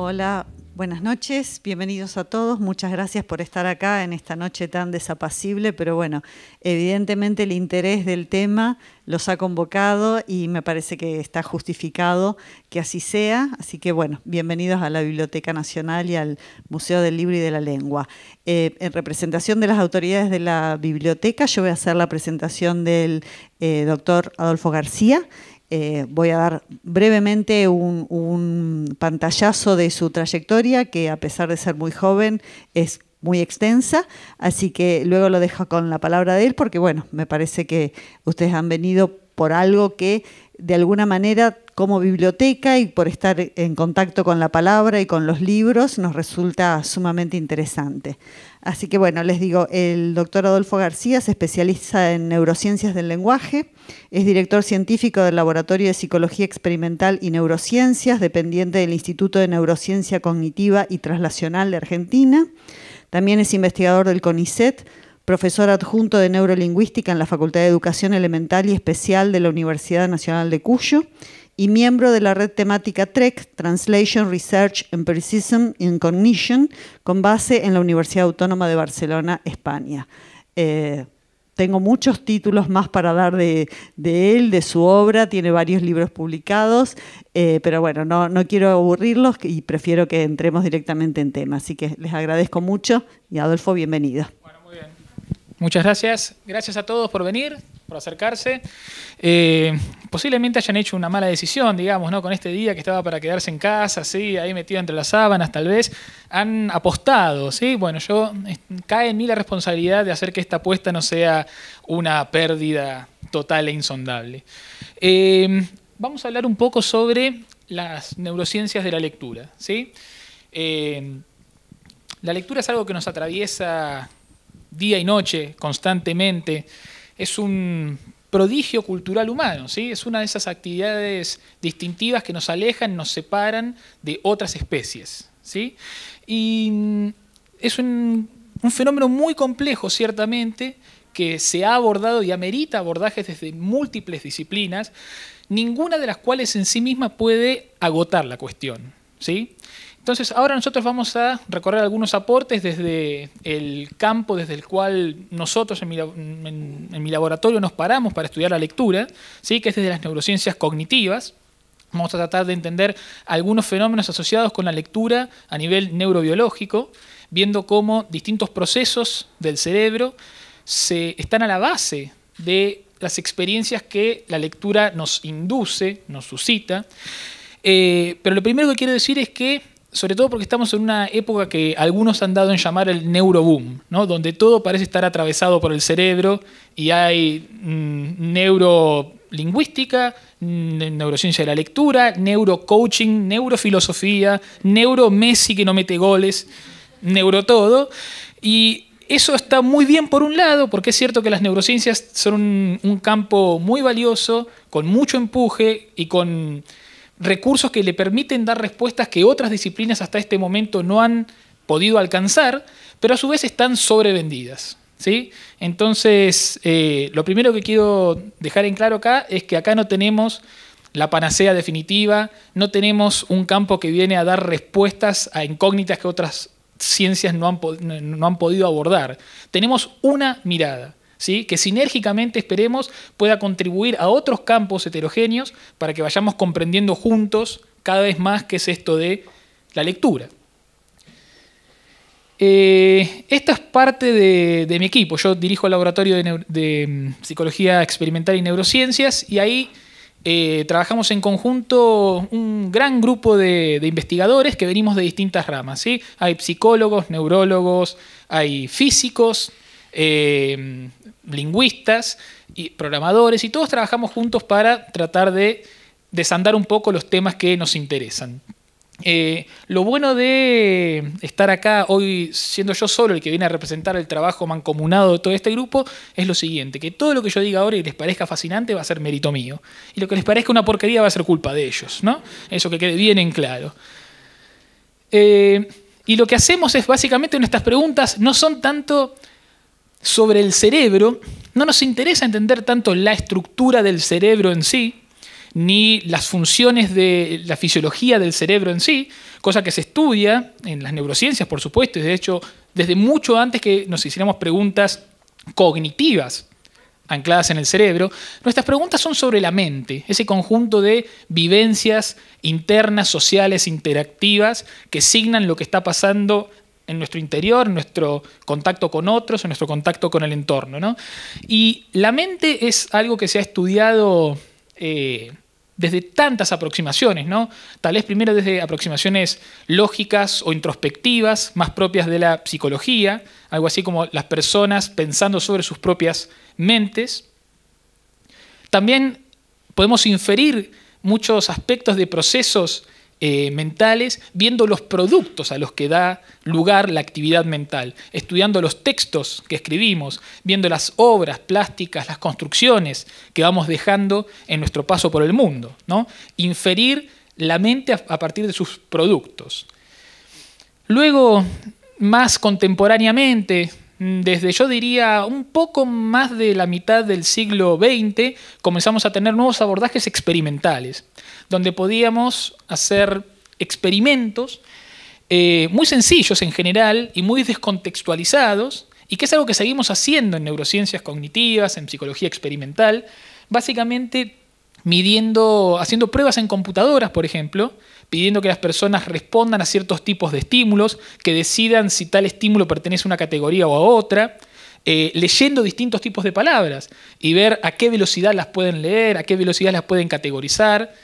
Hola, buenas noches, bienvenidos a todos. Muchas gracias por estar acá en esta noche tan desapacible, pero bueno, evidentemente el interés del tema los ha convocado y me parece que está justificado que así sea. Así que bueno, bienvenidos a la Biblioteca Nacional y al Museo del Libro y de la Lengua. Eh, en representación de las autoridades de la biblioteca, yo voy a hacer la presentación del eh, doctor Adolfo García eh, voy a dar brevemente un, un, pantallazo de su trayectoria, que a pesar de ser muy joven es muy extensa, así que luego lo dejo con la palabra de él, porque bueno, me parece que ustedes han venido por algo que de alguna manera como biblioteca y por estar en contacto con la palabra y con los libros nos resulta sumamente interesante. Así que bueno, les digo, el doctor Adolfo García se especializa en neurociencias del lenguaje, es director científico del Laboratorio de Psicología Experimental y Neurociencias, dependiente del Instituto de Neurociencia Cognitiva y Translacional de Argentina. También es investigador del CONICET, profesor adjunto de neurolingüística en la Facultad de Educación Elemental y Especial de la Universidad Nacional de Cuyo y miembro de la red temática TREC, Translation Research Empiricism in Cognition, con base en la Universidad Autónoma de Barcelona, España. Eh, tengo muchos títulos más para dar de, él, de su obra, tiene varios libros publicados, eh, pero bueno, no, no quiero aburrirlos y prefiero que entremos directamente en tema. Así que les agradezco mucho y Adolfo, bienvenido. muy bien. Muchas gracias. Gracias a todos por venir por acercarse. Eh, posiblemente hayan hecho una mala decisión, digamos, ¿no? Con este día que estaba para quedarse en casa, ¿sí? Ahí metido entre las sábanas, tal vez. Han apostado, ¿sí? Bueno, yo, cae en mí la responsabilidad de hacer que esta apuesta no sea una pérdida total e insondable. Eh, vamos a hablar un poco sobre las neurociencias de la lectura, ¿sí? Eh, la lectura es algo que nos atraviesa día y noche, constantemente es un prodigio cultural humano, ¿sí? es una de esas actividades distintivas que nos alejan, nos separan de otras especies. ¿sí? Y mm, es un, fenómeno muy complejo, ciertamente, que se ha abordado y amerita abordajes desde múltiples disciplinas, ninguna de las cuales en sí misma puede agotar la cuestión. ¿sí? Entonces, ahora nosotros vamos a recorrer algunos aportes desde el campo desde el cual nosotros en mi, laboratorio nos paramos para estudiar la lectura, ¿sí? que es desde las neurociencias cognitivas. Vamos a tratar de entender algunos fenómenos asociados con la lectura a nivel neurobiológico, viendo cómo distintos procesos del cerebro se, están a la base de las experiencias que la lectura nos induce, nos suscita. Eh, pero lo primero que quiero decir es que sobre todo porque estamos en una época que algunos han dado en llamar el neuroboom, ¿no? donde todo parece estar atravesado por el cerebro y hay mm, neurolingüística, mm, neurociencia de la lectura, neurocoaching, neurofilosofía, neuro Messi que no mete goles, neuro todo. Y eso está muy bien por un lado, porque es cierto que las neurociencias son un campo muy valioso, con mucho empuje y con recursos que le permiten dar respuestas que otras disciplinas hasta este momento no han podido alcanzar, pero a su vez están sobrevendidas. ¿sí? Entonces, eh, lo primero que quiero dejar en claro acá es que acá no tenemos la panacea definitiva, no tenemos un campo que viene a dar respuestas a incógnitas que otras ciencias no han, no han podido abordar. Tenemos una mirada que sinérgicamente esperemos pueda contribuir a otros campos heterogéneos para que vayamos comprendiendo juntos cada vez más qué es esto de la lectura. Eh, esta es parte de, mi equipo. Yo dirijo el laboratorio de, mm, psicología experimental y neurociencias y ahí eh, trabajamos en conjunto un gran grupo de, investigadores que venimos de distintas ramas. Hay psicólogos, neurólogos, hay físicos, eh, lingüistas y programadores, y todos trabajamos juntos para tratar de desandar un poco los temas que nos interesan. Eh, lo bueno de estar acá hoy, siendo yo solo el que viene a representar el trabajo mancomunado de todo este grupo, es lo siguiente, que todo lo que yo diga ahora y les parezca fascinante va a ser mérito mío, y lo que les parezca una porquería va a ser culpa de ellos, ¿no? Eso que quede bien en claro. Eh, y lo que hacemos es básicamente nuestras preguntas no son tanto sobre el cerebro, no nos interesa entender tanto la estructura del cerebro en sí, ni las funciones de la fisiología del cerebro en sí, cosa que se estudia en las neurociencias, por supuesto, y de hecho desde mucho antes que nos hiciéramos preguntas cognitivas ancladas en el cerebro, nuestras preguntas son sobre la mente, ese conjunto de vivencias internas, sociales, interactivas, que signan lo que está pasando en nuestro interior, en nuestro contacto con otros, en nuestro contacto con el entorno. ¿no? Y la mente es algo que se ha estudiado eh, desde tantas aproximaciones, ¿no? tal vez primero desde aproximaciones lógicas o introspectivas, más propias de la psicología, algo así como las personas pensando sobre sus propias mentes. También podemos inferir muchos aspectos de procesos eh, mentales, viendo los productos a los que da lugar la actividad mental, estudiando los textos que escribimos, viendo las obras plásticas, las construcciones que vamos dejando en nuestro paso por el mundo. ¿no? Inferir la mente a partir de sus productos. Luego, más contemporáneamente, Mm, desde yo diría un poco más de la mitad del siglo XX, comenzamos a tener nuevos abordajes experimentales, donde podíamos hacer experimentos eh, muy sencillos en general y muy descontextualizados, y que es algo que seguimos haciendo en neurociencias cognitivas, en psicología experimental, básicamente midiendo, haciendo pruebas en computadoras, por ejemplo, pidiendo que las personas respondan a ciertos tipos de estímulos, que decidan si tal estímulo pertenece a una categoría o a otra, eh, leyendo distintos tipos de palabras y ver a qué velocidad las pueden leer, a qué velocidad las pueden categorizar.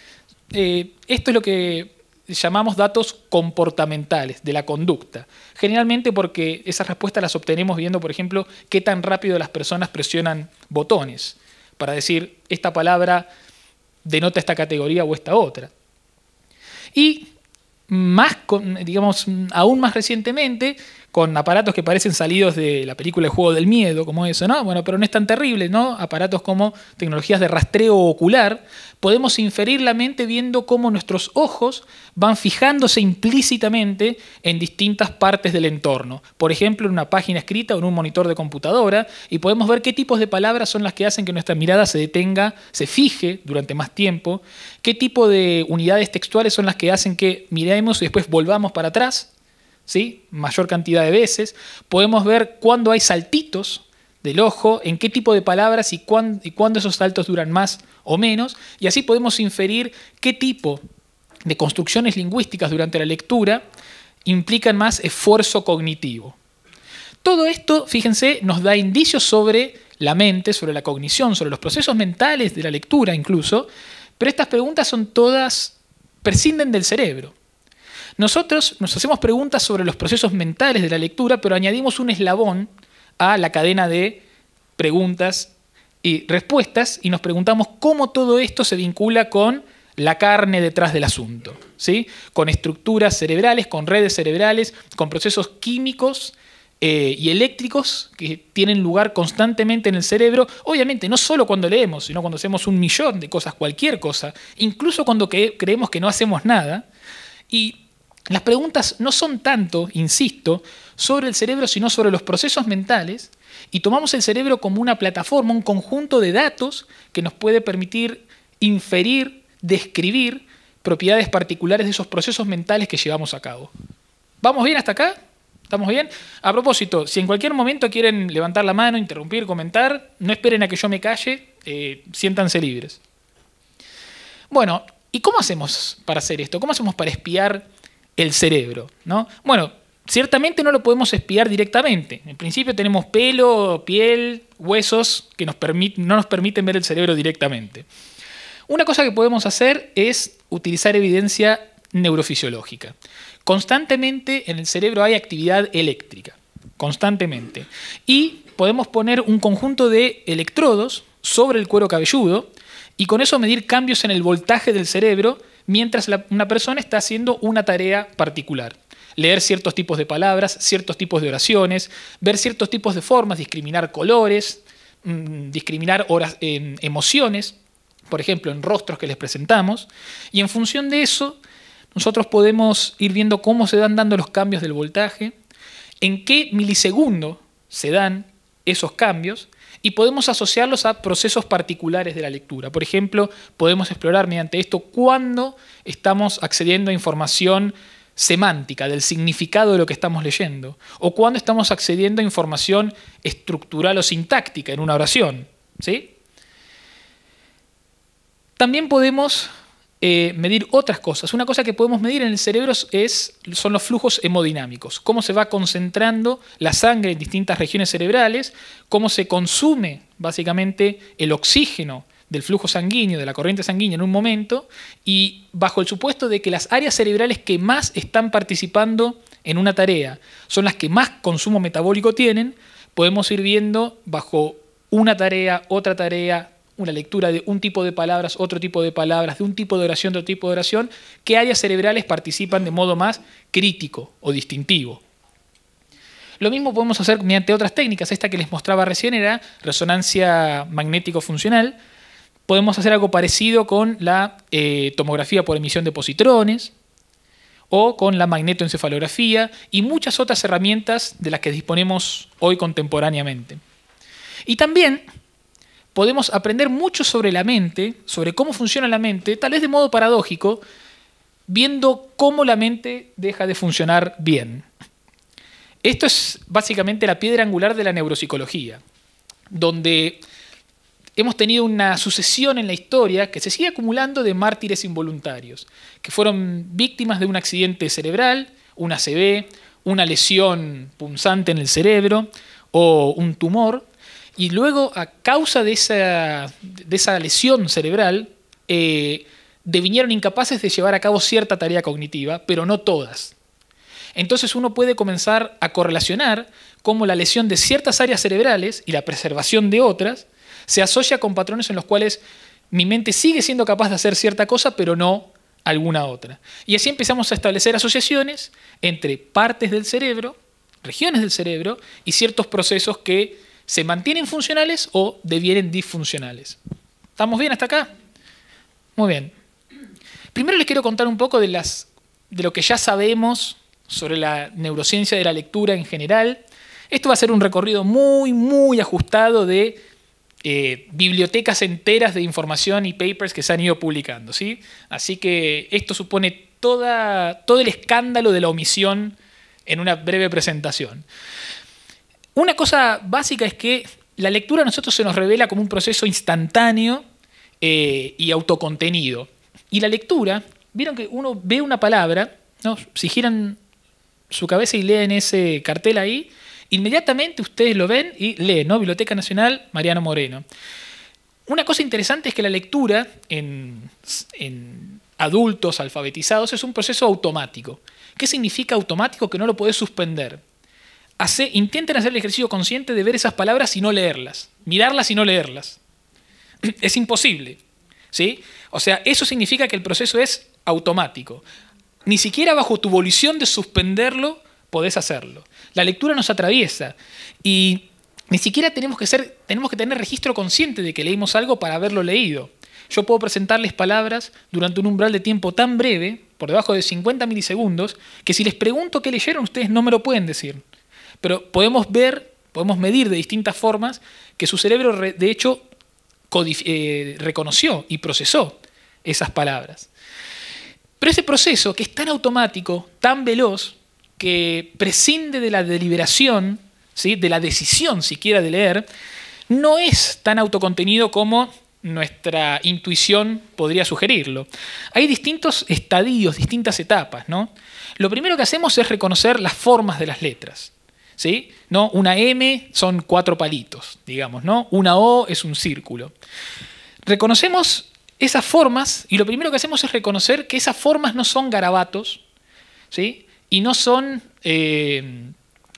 Eh, esto es lo que llamamos datos comportamentales de la conducta. Generalmente porque esas respuestas las obtenemos viendo, por ejemplo, qué tan rápido las personas presionan botones para decir esta palabra denota esta categoría o esta otra. Y más, digamos, aún más recientemente, con aparatos que parecen salidos de la película El juego del miedo, como eso, ¿no? Bueno, pero no es tan terrible, ¿no? Aparatos como tecnologías de rastreo ocular, podemos inferir la mente viendo cómo nuestros ojos van fijándose implícitamente en distintas partes del entorno. Por ejemplo, en una página escrita o en un monitor de computadora, y podemos ver qué tipos de palabras son las que hacen que nuestra mirada se detenga, se fije durante más tiempo, qué tipo de unidades textuales son las que hacen que miremos y después volvamos para atrás, mayor cantidad de veces. Podemos ver cuándo hay saltitos del ojo, en qué tipo de palabras y cuándo, y cuándo esos saltos duran más o menos. Y así podemos inferir qué tipo de construcciones lingüísticas durante la lectura implican más esfuerzo cognitivo. Todo esto, fíjense, nos da indicios sobre la mente, sobre la cognición, sobre los procesos mentales de la lectura incluso, pero estas preguntas son todas, prescinden del cerebro. Nosotros nos hacemos preguntas sobre los procesos mentales de la lectura, pero añadimos un eslabón a la cadena de preguntas y respuestas y nos preguntamos cómo todo esto se vincula con la carne detrás del asunto, ¿sí? con estructuras cerebrales, con redes cerebrales, con procesos químicos eh, y eléctricos que tienen lugar constantemente en el cerebro, obviamente no solo cuando leemos, sino cuando hacemos un millón de cosas, cualquier cosa, incluso cuando creemos que no hacemos nada. Y las preguntas no son tanto, insisto, sobre el cerebro, sino sobre los procesos mentales, y tomamos el cerebro como una plataforma, un conjunto de datos que nos puede permitir inferir, describir propiedades particulares de esos procesos mentales que llevamos a cabo. ¿Vamos bien hasta acá? ¿Estamos bien? A propósito, si en cualquier momento quieren levantar la mano, interrumpir, comentar, no esperen a que yo me calle, eh, siéntanse libres. Bueno, ¿y cómo hacemos para hacer esto? ¿Cómo hacemos para espiar el cerebro. ¿no? Bueno, ciertamente no lo podemos espiar directamente. En principio tenemos pelo, piel, huesos que no nos permiten ver el cerebro directamente. Una cosa que podemos hacer es utilizar evidencia neurofisiológica. Constantemente en el cerebro hay actividad eléctrica, constantemente. Y podemos poner un conjunto de electrodos sobre el cuero cabelludo y con eso medir cambios en el voltaje del cerebro mientras una persona está haciendo una tarea particular. Leer ciertos tipos de palabras, ciertos tipos de oraciones, ver ciertos tipos de formas, discriminar colores, mm, discriminar emociones, por ejemplo, en rostros que les presentamos. Y en función de eso, nosotros podemos ir viendo cómo se dan dando los cambios del voltaje, en qué milisegundo se dan esos cambios y podemos asociarlos a procesos particulares de la lectura. Por ejemplo, podemos explorar mediante esto cuándo estamos accediendo a información semántica, del significado de lo que estamos leyendo, o cuándo estamos accediendo a información estructural o sintáctica en una oración. ¿sí? También podemos eh, medir otras cosas. Una cosa que podemos medir en el cerebro es, son los flujos hemodinámicos, cómo se va concentrando la sangre en distintas regiones cerebrales, cómo se consume básicamente el oxígeno del flujo sanguíneo, de la corriente sanguínea en un momento, y bajo el supuesto de que las áreas cerebrales que más están participando en una tarea son las que más consumo metabólico tienen, podemos ir viendo bajo una tarea, otra tarea, una lectura de un tipo de palabras, otro tipo de palabras, de un tipo de oración, otro tipo de oración, qué áreas cerebrales participan de modo más crítico o distintivo. Lo mismo podemos hacer mediante otras técnicas. Esta que les mostraba recién era resonancia magnético-funcional. Podemos hacer algo parecido con la eh, tomografía por emisión de positrones o con la magnetoencefalografía y muchas otras herramientas de las que disponemos hoy contemporáneamente. Y también podemos aprender mucho sobre la mente, sobre cómo funciona la mente, tal vez de modo paradójico, viendo cómo la mente deja de funcionar bien. Esto es básicamente la piedra angular de la neuropsicología, donde hemos tenido una sucesión en la historia que se sigue acumulando de mártires involuntarios, que fueron víctimas de un accidente cerebral, una ACV, una lesión punzante en el cerebro o un tumor, y luego, a causa de esa, lesión cerebral, eh, devinieron incapaces de llevar a cabo cierta tarea cognitiva, pero no todas. Entonces uno puede comenzar a correlacionar cómo la lesión de ciertas áreas cerebrales y la preservación de otras se asocia con patrones en los cuales mi mente sigue siendo capaz de hacer cierta cosa, pero no alguna otra. Y así empezamos a establecer asociaciones entre partes del cerebro, regiones del cerebro y ciertos procesos que se mantienen funcionales o devienen disfuncionales. ¿Estamos bien hasta acá? Muy bien. Primero les quiero contar un poco de, las, de lo que ya sabemos sobre la neurociencia de la lectura en general. Esto va a ser un recorrido muy, muy ajustado de eh, bibliotecas enteras de información y papers que se han ido publicando. ¿sí? Así que esto supone toda, todo el escándalo de la omisión en una breve presentación. Una cosa básica es que la lectura a nosotros se nos revela como un proceso instantáneo eh, y autocontenido. Y la lectura, vieron que uno ve una palabra, ¿no? si giran su cabeza y leen ese cartel ahí, inmediatamente ustedes lo ven y leen, ¿no? Biblioteca Nacional Mariano Moreno. Una cosa interesante es que la lectura en, adultos alfabetizados es un proceso automático. ¿Qué significa automático? Que no lo puedes suspender intenten hacer el ejercicio consciente de ver esas palabras y no leerlas, mirarlas y no leerlas. Es imposible. ¿sí? O sea, eso significa que el proceso es automático. Ni siquiera bajo tu volición de suspenderlo podés hacerlo. La lectura nos atraviesa y ni siquiera tenemos que, tenemos que tener registro consciente de que leímos algo para haberlo leído. Yo puedo presentarles palabras durante un umbral de tiempo tan breve, por debajo de 50 milisegundos, que si les pregunto qué leyeron, ustedes no me lo pueden decir. Pero podemos ver, podemos medir de distintas formas que su cerebro, de hecho, eh, reconoció y procesó esas palabras. Pero ese proceso, que es tan automático, tan veloz, que prescinde de la deliberación, ¿sí? de la decisión siquiera de leer, no es tan autocontenido como nuestra intuición podría sugerirlo. Hay distintos estadios, distintas etapas. ¿no? Lo primero que hacemos es reconocer las formas de las letras. ¿sí? ¿No? Una M son cuatro palitos, digamos, ¿no? Una O es un círculo. Reconocemos esas formas y lo primero que hacemos es reconocer que esas formas no son garabatos, ¿sí? Y no son, eh,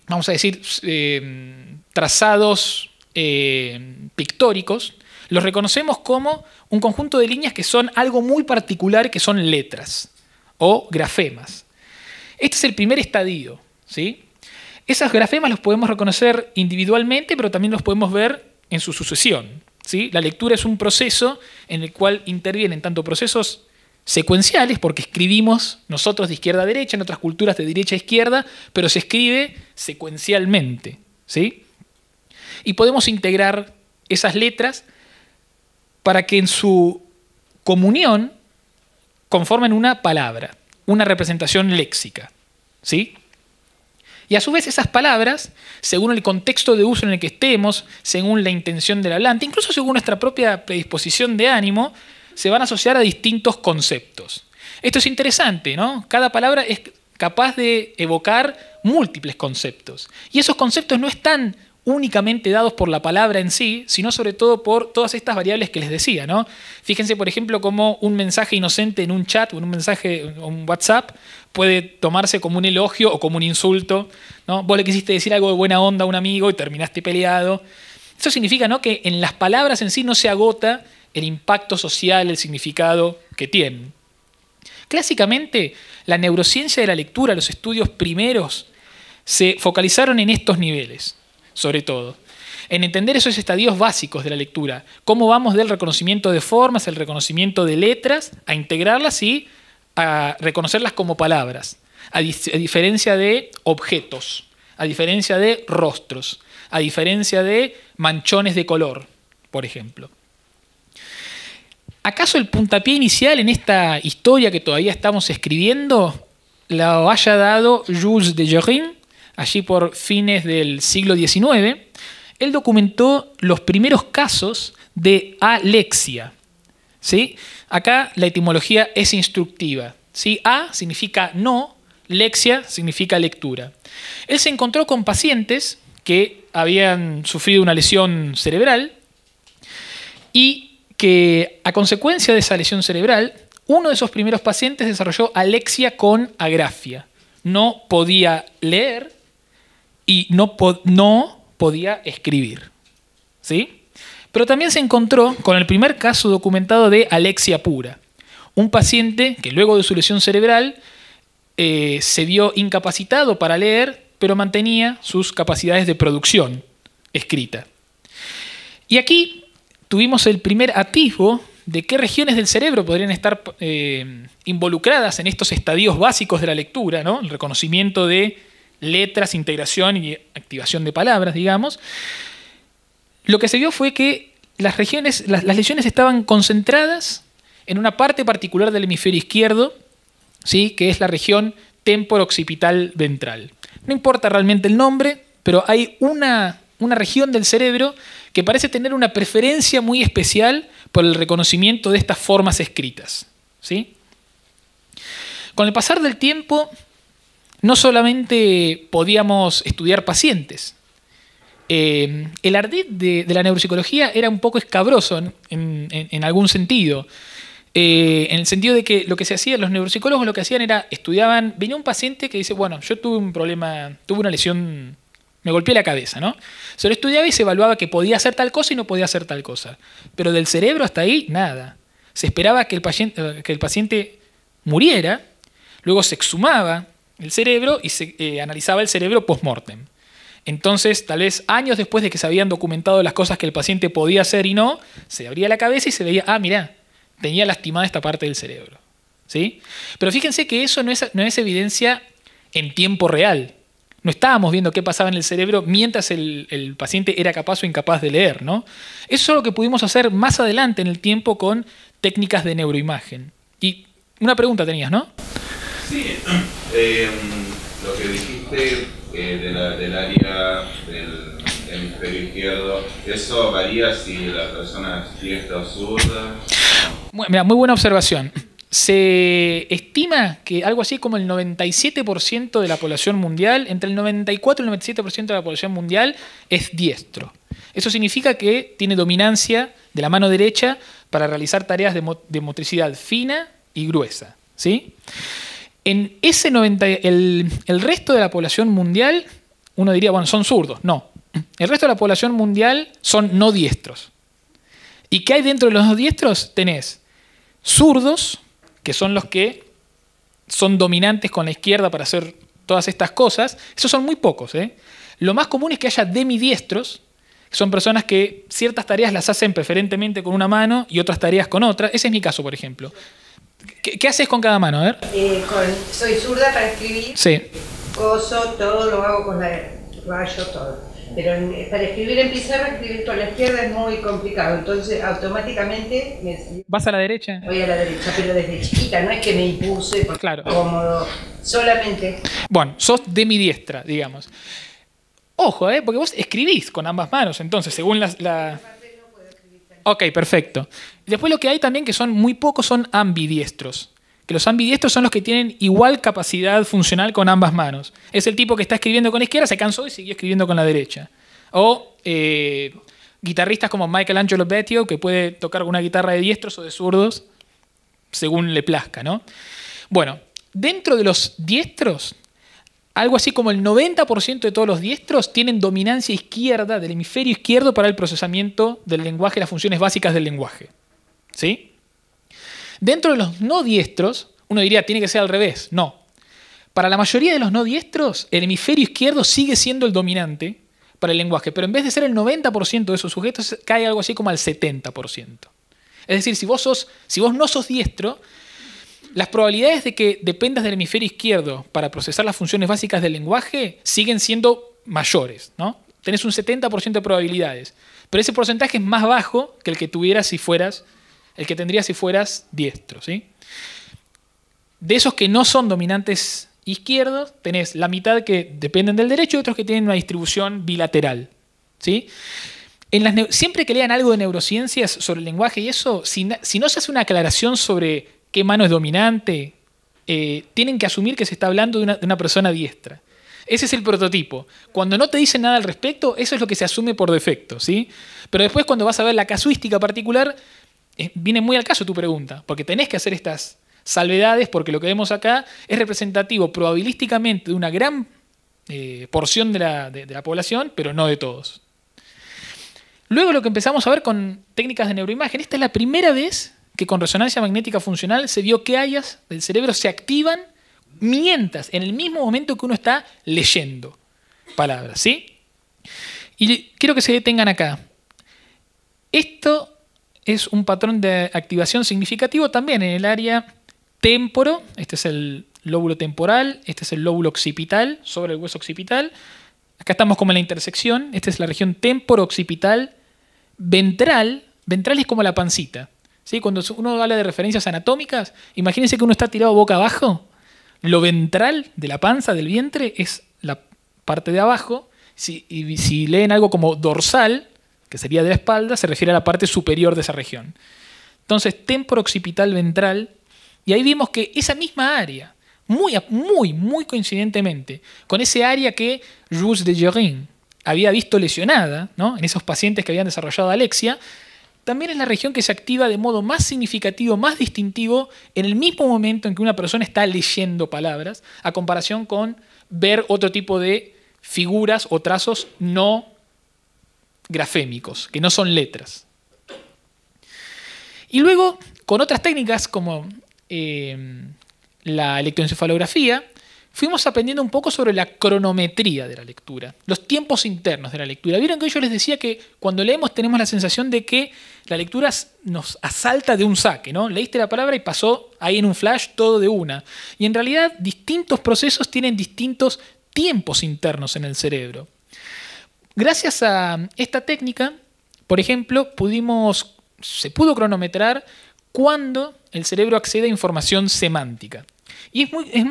vamos a decir, eh, trazados eh, pictóricos, los reconocemos como un conjunto de líneas que son algo muy particular, que son letras o grafemas. Este es el primer estadio, ¿sí? Esas grafemas los podemos reconocer individualmente, pero también los podemos ver en su sucesión. La lectura es un proceso en el cual intervienen tanto procesos secuenciales, porque escribimos nosotros de izquierda a derecha, en otras culturas de derecha a izquierda, pero se escribe secuencialmente. ¿sí? Y podemos integrar esas letras para que en su comunión conformen una palabra, una representación léxica. ¿Sí? Y a su vez esas palabras, según el contexto de uso en el que estemos, según la intención del hablante, incluso según nuestra propia predisposición de ánimo, se van a asociar a distintos conceptos. Esto es interesante, ¿no? Cada palabra es capaz de evocar múltiples conceptos. Y esos conceptos no están únicamente dados por la palabra en sí, sino sobre todo por todas estas variables que les decía. ¿no? Fíjense, por ejemplo, cómo un mensaje inocente en un chat o en un mensaje o un WhatsApp puede tomarse como un elogio o como un insulto. ¿no? Vos le quisiste decir algo de buena onda a un amigo y terminaste peleado. Eso significa ¿no? que en las palabras en sí no se agota el impacto social, el significado que tienen. Clásicamente, la neurociencia de la lectura, los estudios primeros, se focalizaron en estos niveles sobre todo. En entender esos estadios básicos de la lectura, cómo vamos del reconocimiento de formas, el reconocimiento de letras, a integrarlas y a reconocerlas como palabras, a, diferencia de objetos, a diferencia de rostros, a diferencia de manchones de color, por ejemplo. ¿Acaso el puntapié inicial en esta historia que todavía estamos escribiendo la haya dado Jules de Jorin allí por fines del siglo XIX, él documentó los primeros casos de alexia. ¿sí? Acá la etimología es instructiva. ¿sí? A significa no, lexia significa lectura. Él se encontró con pacientes que habían sufrido una lesión cerebral y que a consecuencia de esa lesión cerebral, uno de esos primeros pacientes desarrolló alexia con agrafia. No podía leer y no, no podía escribir. ¿Sí? Pero también se encontró con el primer caso documentado de alexia pura, un paciente que luego de su lesión cerebral eh, se vio incapacitado para leer, pero mantenía sus capacidades de producción escrita. Y aquí tuvimos el primer atisbo de qué regiones del cerebro podrían estar eh, involucradas en estos estadios básicos de la lectura, ¿no? el reconocimiento de letras, integración y activación de palabras, digamos, lo que se vio fue que las, regiones, las, lesiones estaban concentradas en una parte particular del hemisferio izquierdo, ¿sí? que es la región temporoccipital occipital ventral. No importa realmente el nombre, pero hay una, una región del cerebro que parece tener una preferencia muy especial por el reconocimiento de estas formas escritas. ¿sí? Con el pasar del tiempo, no solamente podíamos estudiar pacientes. Eh, el ardid de, la neuropsicología era un poco escabroso en, algún sentido. Eh, en el sentido de que lo que se hacía, los neuropsicólogos lo que hacían era, estudiaban, venía un paciente que dice, bueno, yo tuve un problema, tuve una lesión, me golpeé la cabeza, ¿no? Se lo estudiaba y se evaluaba que podía hacer tal cosa y no podía hacer tal cosa. Pero del cerebro hasta ahí, nada. Se esperaba que el paciente, eh, que el paciente muriera, luego se exhumaba, el cerebro y se eh, analizaba el cerebro post-mortem. Entonces, tal vez años después de que se habían documentado las cosas que el paciente podía hacer y no, se abría la cabeza y se veía, ah, mirá, tenía lastimada esta parte del cerebro. ¿Sí? Pero fíjense que eso no es, evidencia en tiempo real. No estábamos viendo qué pasaba en el cerebro mientras el, paciente era capaz o incapaz de leer, ¿no? Eso es lo que pudimos hacer más adelante en el tiempo con técnicas de neuroimagen. Y una pregunta tenías, ¿no? Sí, em, lo que dijiste eh, del área del hemisferio izquierdo, ¿eso varía si la persona es diestra o zurda? Mira, muy buena observación. Se estima que algo así como el 97% de la población mundial, entre el 94 y el 97% de la población mundial es diestro. Eso significa que tiene dominancia de la mano derecha para realizar tareas de, motricidad fina y gruesa. ¿sí? En ese 90, el, resto de la población mundial, uno diría, bueno, son zurdos. No. El resto de la población mundial son no diestros. ¿Y qué hay dentro de los no diestros? Tenés zurdos, que son los que son dominantes con la izquierda para hacer todas estas cosas. Esos son muy pocos. ¿eh? Lo más común es que haya demidiestros, que son personas que ciertas tareas las hacen preferentemente con una mano y otras tareas con otra. Ese es mi caso, por ejemplo. ¿Qué, ¿Qué, haces con cada mano? ver. Eh, soy zurda para escribir. Sí. Coso, todo lo hago con la. Rayo, todo. Pero eh, para escribir en pizarra, escribir con la izquierda es muy complicado. Entonces, automáticamente. Me, ¿Vas a la derecha? Voy a la derecha, pero desde chiquita, no es que me impuse por claro. cómodo. Solamente. Bueno, sos de mi diestra, digamos. Ojo, ¿eh? porque vos escribís con ambas manos, entonces, según las, la. Ok, perfecto. Después lo que hay también, que son muy pocos, son ambidiestros. Que los ambidiestros son los que tienen igual capacidad funcional con ambas manos. Es el tipo que está escribiendo con la izquierda, se cansó y siguió escribiendo con la derecha. O eh, guitarristas como Michelangelo Betio, que puede tocar una guitarra de diestros o de zurdos, según le plazca, ¿no? Bueno, dentro de los diestros, algo así como el 90% de todos los diestros tienen dominancia izquierda del hemisferio izquierdo para el procesamiento del lenguaje, las funciones básicas del lenguaje. ¿Sí? Dentro de los no diestros, uno diría, tiene que ser al revés. No. Para la mayoría de los no diestros, el hemisferio izquierdo sigue siendo el dominante para el lenguaje, pero en vez de ser el 90% de esos sujetos, cae algo así como al 70%. Es decir, si vos, si vos no sos diestro, las probabilidades de que dependas del hemisferio izquierdo para procesar las funciones básicas del lenguaje siguen siendo mayores, ¿no? Tenés un 70% de probabilidades, pero ese porcentaje es más bajo que el que tuvieras si fueras el que tendrías si fueras diestro. ¿sí? De esos que no son dominantes izquierdos, tenés la mitad que dependen del derecho y otros que tienen una distribución bilateral. ¿sí? En siempre que lean algo de neurociencias sobre el lenguaje y eso, si, no se hace una aclaración sobre qué mano es dominante, eh, tienen que asumir que se está hablando de una, persona diestra. Ese es el prototipo. Cuando no te dicen nada al respecto, eso es lo que se asume por defecto, ¿sí? Pero después cuando vas a ver la casuística particular, viene muy al caso tu pregunta, porque tenés que hacer estas salvedades porque lo que vemos acá es representativo probabilísticamente de una gran eh, porción de la, población, pero no de todos. Luego lo que empezamos a ver con técnicas de neuroimagen, esta es la primera vez que con resonancia magnética funcional se vio que hayas del cerebro se activan mientras, en el mismo momento que uno está leyendo palabras, ¿sí? Y quiero que se detengan acá. Esto es un patrón de activación significativo también en el área temporo, este es el lóbulo temporal, este es el lóbulo occipital, sobre el hueso occipital. Acá estamos como en la intersección, esta es la región temporo-occipital, ventral, ventral es como la pancita. ¿sí? Cuando uno habla de referencias anatómicas, imagínense que uno está tirado boca abajo, lo ventral de la panza, del vientre, es la parte de abajo. Si, y si leen algo como dorsal, que sería de la espalda, se refiere a la parte superior de esa región. Entonces, occipital ventral, y ahí vimos que esa misma área, muy, muy, muy coincidentemente, con ese área que Jules de Gerin había visto lesionada, ¿no? en esos pacientes que habían desarrollado alexia, también es la región que se activa de modo más significativo, más distintivo, en el mismo momento en que una persona está leyendo palabras, a comparación con ver otro tipo de figuras o trazos no grafémicos, que no son letras. Y luego, con otras técnicas como eh, la electroencefalografía, fuimos aprendiendo un poco sobre la cronometría de la lectura, los tiempos internos de la lectura. Vieron que yo les decía que cuando leemos tenemos la sensación de que la lectura nos asalta de un saque, ¿no? Leíste la palabra y pasó ahí en un flash todo de una. Y en realidad distintos procesos tienen distintos tiempos internos en el cerebro. Gracias a esta técnica, por ejemplo, pudimos, se pudo cronometrar cuándo el cerebro accede a información semántica. Y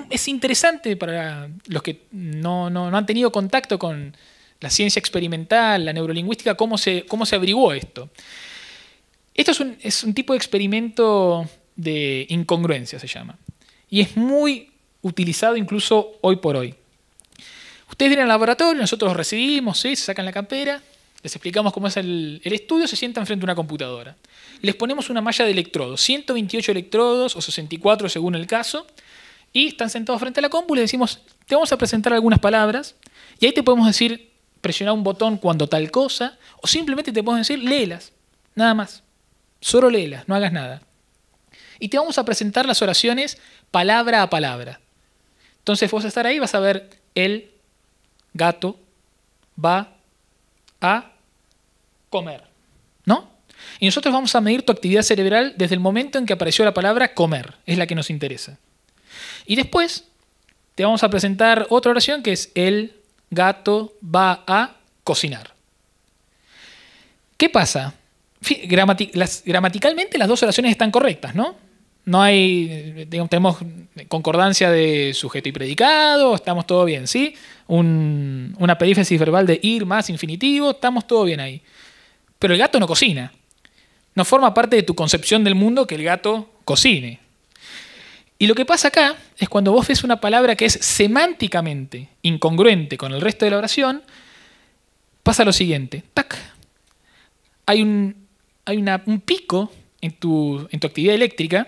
es, interesante para los que no, han tenido contacto con la ciencia experimental, la neurolingüística, cómo se, cómo se averiguó esto. Esto es un tipo de experimento de incongruencia, se llama. Y es muy utilizado incluso hoy por hoy. Ustedes vienen al laboratorio, nosotros los recibimos, ¿sí? se sacan la campera, les explicamos cómo es el, estudio, se sientan frente a una computadora. Les ponemos una malla de electrodos, 128 electrodos o 64 según el caso, y están sentados frente a la compu, les decimos, te vamos a presentar algunas palabras, y ahí te podemos decir, presiona un botón cuando tal cosa, o simplemente te podemos decir, léelas, nada más. Solo léelas, no hagas nada. Y te vamos a presentar las oraciones palabra a palabra. Entonces vos vas a estar ahí, vas a ver el gato va a comer, ¿no? Y nosotros vamos a medir tu actividad cerebral desde el momento en que apareció la palabra comer, es la que nos interesa. Y después te vamos a presentar otra oración que es el gato va a cocinar. ¿Qué pasa? gramaticalmente las dos oraciones están correctas, ¿no? No hay, eh, tenemos concordancia de sujeto y predicado, estamos todo bien, ¿sí? una perífrasis verbal de ir más infinitivo, estamos todo bien ahí. Pero el gato no cocina. No forma parte de tu concepción del mundo que el gato cocine. Y lo que pasa acá es cuando vos ves una palabra que es semánticamente incongruente con el resto de la oración, pasa lo siguiente. Tac. Hay un, hay un pico en tu, en tu actividad eléctrica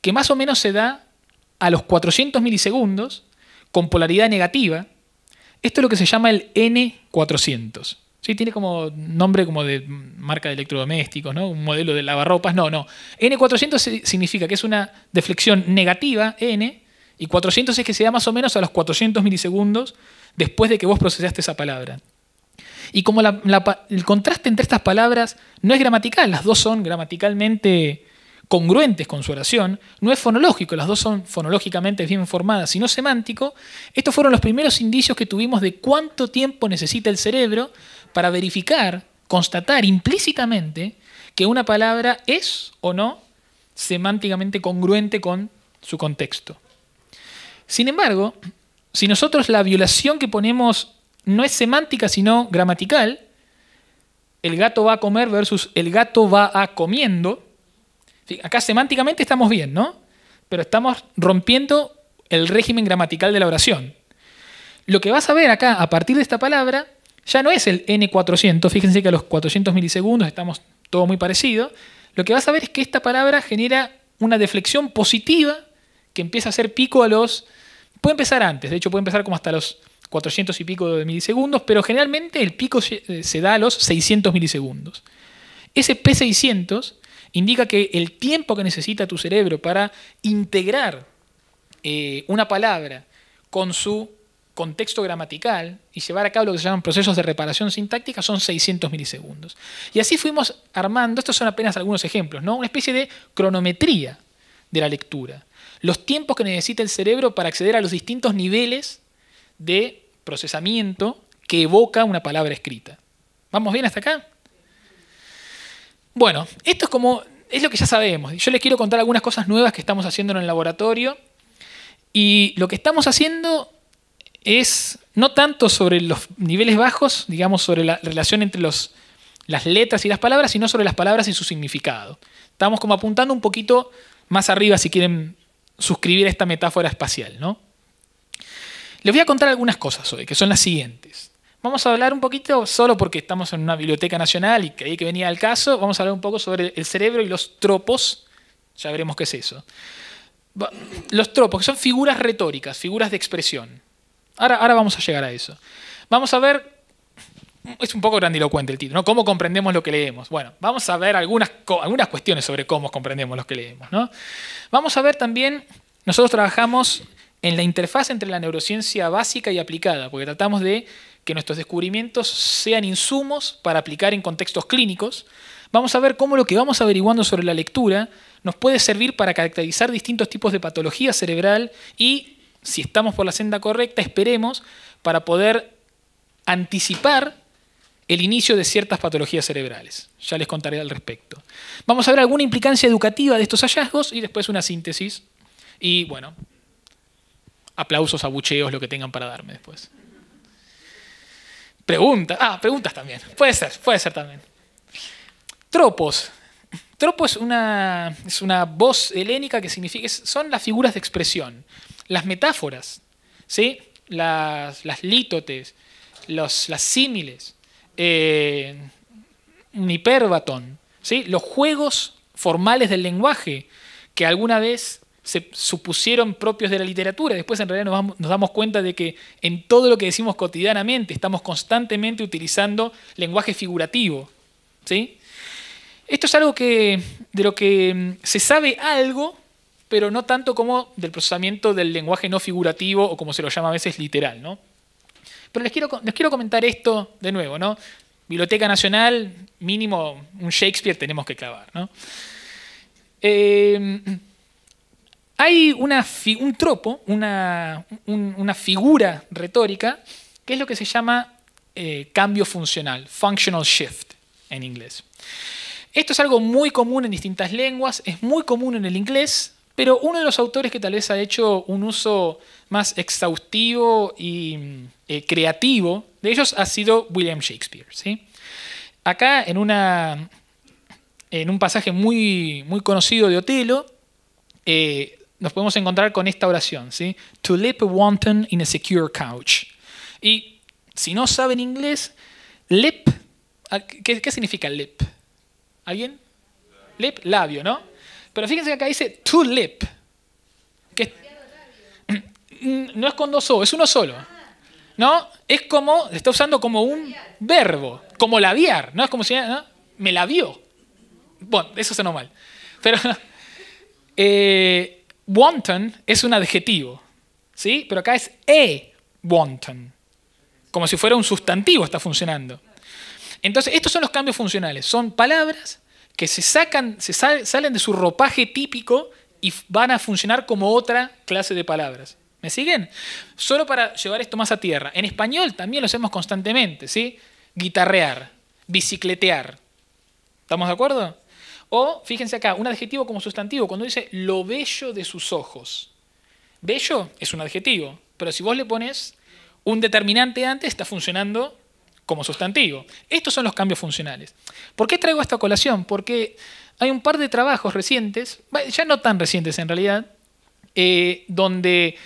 que más o menos se da a los 400 milisegundos con polaridad negativa, esto es lo que se llama el N400. ¿Sí? Tiene como nombre como de marca de electrodomésticos, Un modelo de lavarropas. No, no. N400 significa que es una deflexión negativa, N, y 400 es que se da más o menos a los 400 milisegundos después de que vos procesaste esa palabra. Y como el contraste entre estas palabras no es gramatical, las dos son gramaticalmente congruentes con su oración, no es fonológico, las dos son fonológicamente bien formadas, sino semántico, estos fueron los primeros indicios que tuvimos de cuánto tiempo necesita el cerebro para verificar, constatar implícitamente que una palabra es o no semánticamente congruente con su contexto. Sin embargo, si nosotros la violación que ponemos no es semántica sino gramatical, el gato va a comer versus el gato va a comiendo, Acá semánticamente estamos bien, ¿no? Pero estamos rompiendo el régimen gramatical de la oración. Lo que vas a ver acá a partir de esta palabra ya no es el N400, fíjense que a los 400 milisegundos estamos todo muy parecido. Lo que vas a ver es que esta palabra genera una deflexión positiva que empieza a hacer pico a los... Puede empezar antes, de hecho puede empezar como hasta los 400 y pico de milisegundos, pero generalmente el pico se eh, da a los 600 milisegundos. Ese P600 indica que el tiempo que necesita tu cerebro para integrar eh, una palabra con su contexto gramatical y llevar a cabo lo que se llaman procesos de reparación sintáctica son 600 milisegundos. Y así fuimos armando, estos son apenas algunos ejemplos, ¿no? una especie de cronometría de la lectura. Los tiempos que necesita el cerebro para acceder a los distintos niveles de procesamiento que evoca una palabra escrita. ¿Vamos bien hasta acá? Bueno, esto es como, es lo que ya sabemos. Yo les quiero contar algunas cosas nuevas que estamos haciendo en el laboratorio. Y lo que estamos haciendo es no tanto sobre los niveles bajos, digamos, sobre la relación entre las letras y las palabras, sino sobre las palabras y su significado. Estamos como apuntando un poquito más arriba si quieren suscribir esta metáfora espacial, ¿no? Les voy a contar algunas cosas hoy, que son las siguientes vamos a hablar un poquito, solo porque estamos en una biblioteca nacional y que que venía el caso, vamos a hablar un poco sobre el cerebro y los tropos. Ya veremos qué es eso. Los tropos, que son figuras retóricas, figuras de expresión. Ahora, ahora vamos a llegar a eso. Vamos a ver, es un poco grandilocuente el título, ¿no? ¿Cómo comprendemos lo que leemos? Bueno, vamos a ver algunas, algunas cuestiones sobre cómo comprendemos lo que leemos, ¿no? Vamos a ver también, nosotros trabajamos en la interfaz entre la neurociencia básica y aplicada, porque tratamos de que nuestros descubrimientos sean insumos para aplicar en contextos clínicos, vamos a ver cómo lo que vamos averiguando sobre la lectura nos puede servir para caracterizar distintos tipos de patología cerebral y, si estamos por la senda correcta, esperemos para poder anticipar el inicio de ciertas patologías cerebrales. Ya les contaré al respecto. Vamos a ver alguna implicancia educativa de estos hallazgos y después una síntesis. Y bueno, aplausos, abucheos, lo que tengan para darme después. Preguntas. Ah, preguntas también. Puede ser, puede ser también. Tropos. Tropos es una, es una voz helénica que significa, son las figuras de expresión, las metáforas, ¿sí? las, las lítotes, las símiles, eh, un hiperbatón, ¿sí? los juegos formales del lenguaje que alguna vez se supusieron propios de la literatura. Después en realidad nos, damos cuenta de que en todo lo que decimos cotidianamente estamos constantemente utilizando lenguaje figurativo. ¿sí? Esto es algo que, de lo que mm, se sabe algo, pero no tanto como del procesamiento del lenguaje no figurativo o como se lo llama a veces literal. ¿no? Pero les quiero, les quiero comentar esto de nuevo. ¿no? Biblioteca Nacional, mínimo un Shakespeare tenemos que clavar. Eh, hay un tropo, una, figura retórica, que es lo que se llama eh, cambio funcional, functional shift en inglés. Esto es algo muy común en distintas lenguas, es muy común en el inglés, pero uno de los autores que tal vez ha hecho un uso más exhaustivo y mm, eh, creativo de ellos ha sido William Shakespeare. Acá en, un pasaje muy, conocido de Otelo, eh, nos podemos encontrar con esta oración, ¿sí? To lip wanton in a secure couch. Y si no saben inglés, lip, ah, ¿qué, significa lip? ¿Alguien? Lip, labio, ¿no? Pero fíjense que acá dice to lip. Que no es con dos O, es uno solo. ¿No? Es como, está usando como un verbo, como labiar, ¿no? Es como si me labió. Bueno, eso sonó mal. Pero eh, wanton es un adjetivo, ¿sí? Pero acá es e wanton, como si fuera un sustantivo está funcionando. Entonces, estos son los cambios funcionales, son palabras que se sacan, se salen de su ropaje típico y van a funcionar como otra clase de palabras. ¿Me siguen? Solo para llevar esto más a tierra. En español también lo hacemos constantemente, ¿sí? Guitarrear, bicicletear. ¿Estamos de acuerdo? O fíjense acá, un adjetivo como sustantivo, cuando dice lo bello de sus ojos. Bello es un adjetivo, pero si vos le pones un determinante antes, está funcionando como sustantivo. Estos son los cambios funcionales. ¿Por qué traigo esta colación? Porque hay un par de trabajos recientes, ya no tan recientes en realidad, eh, donde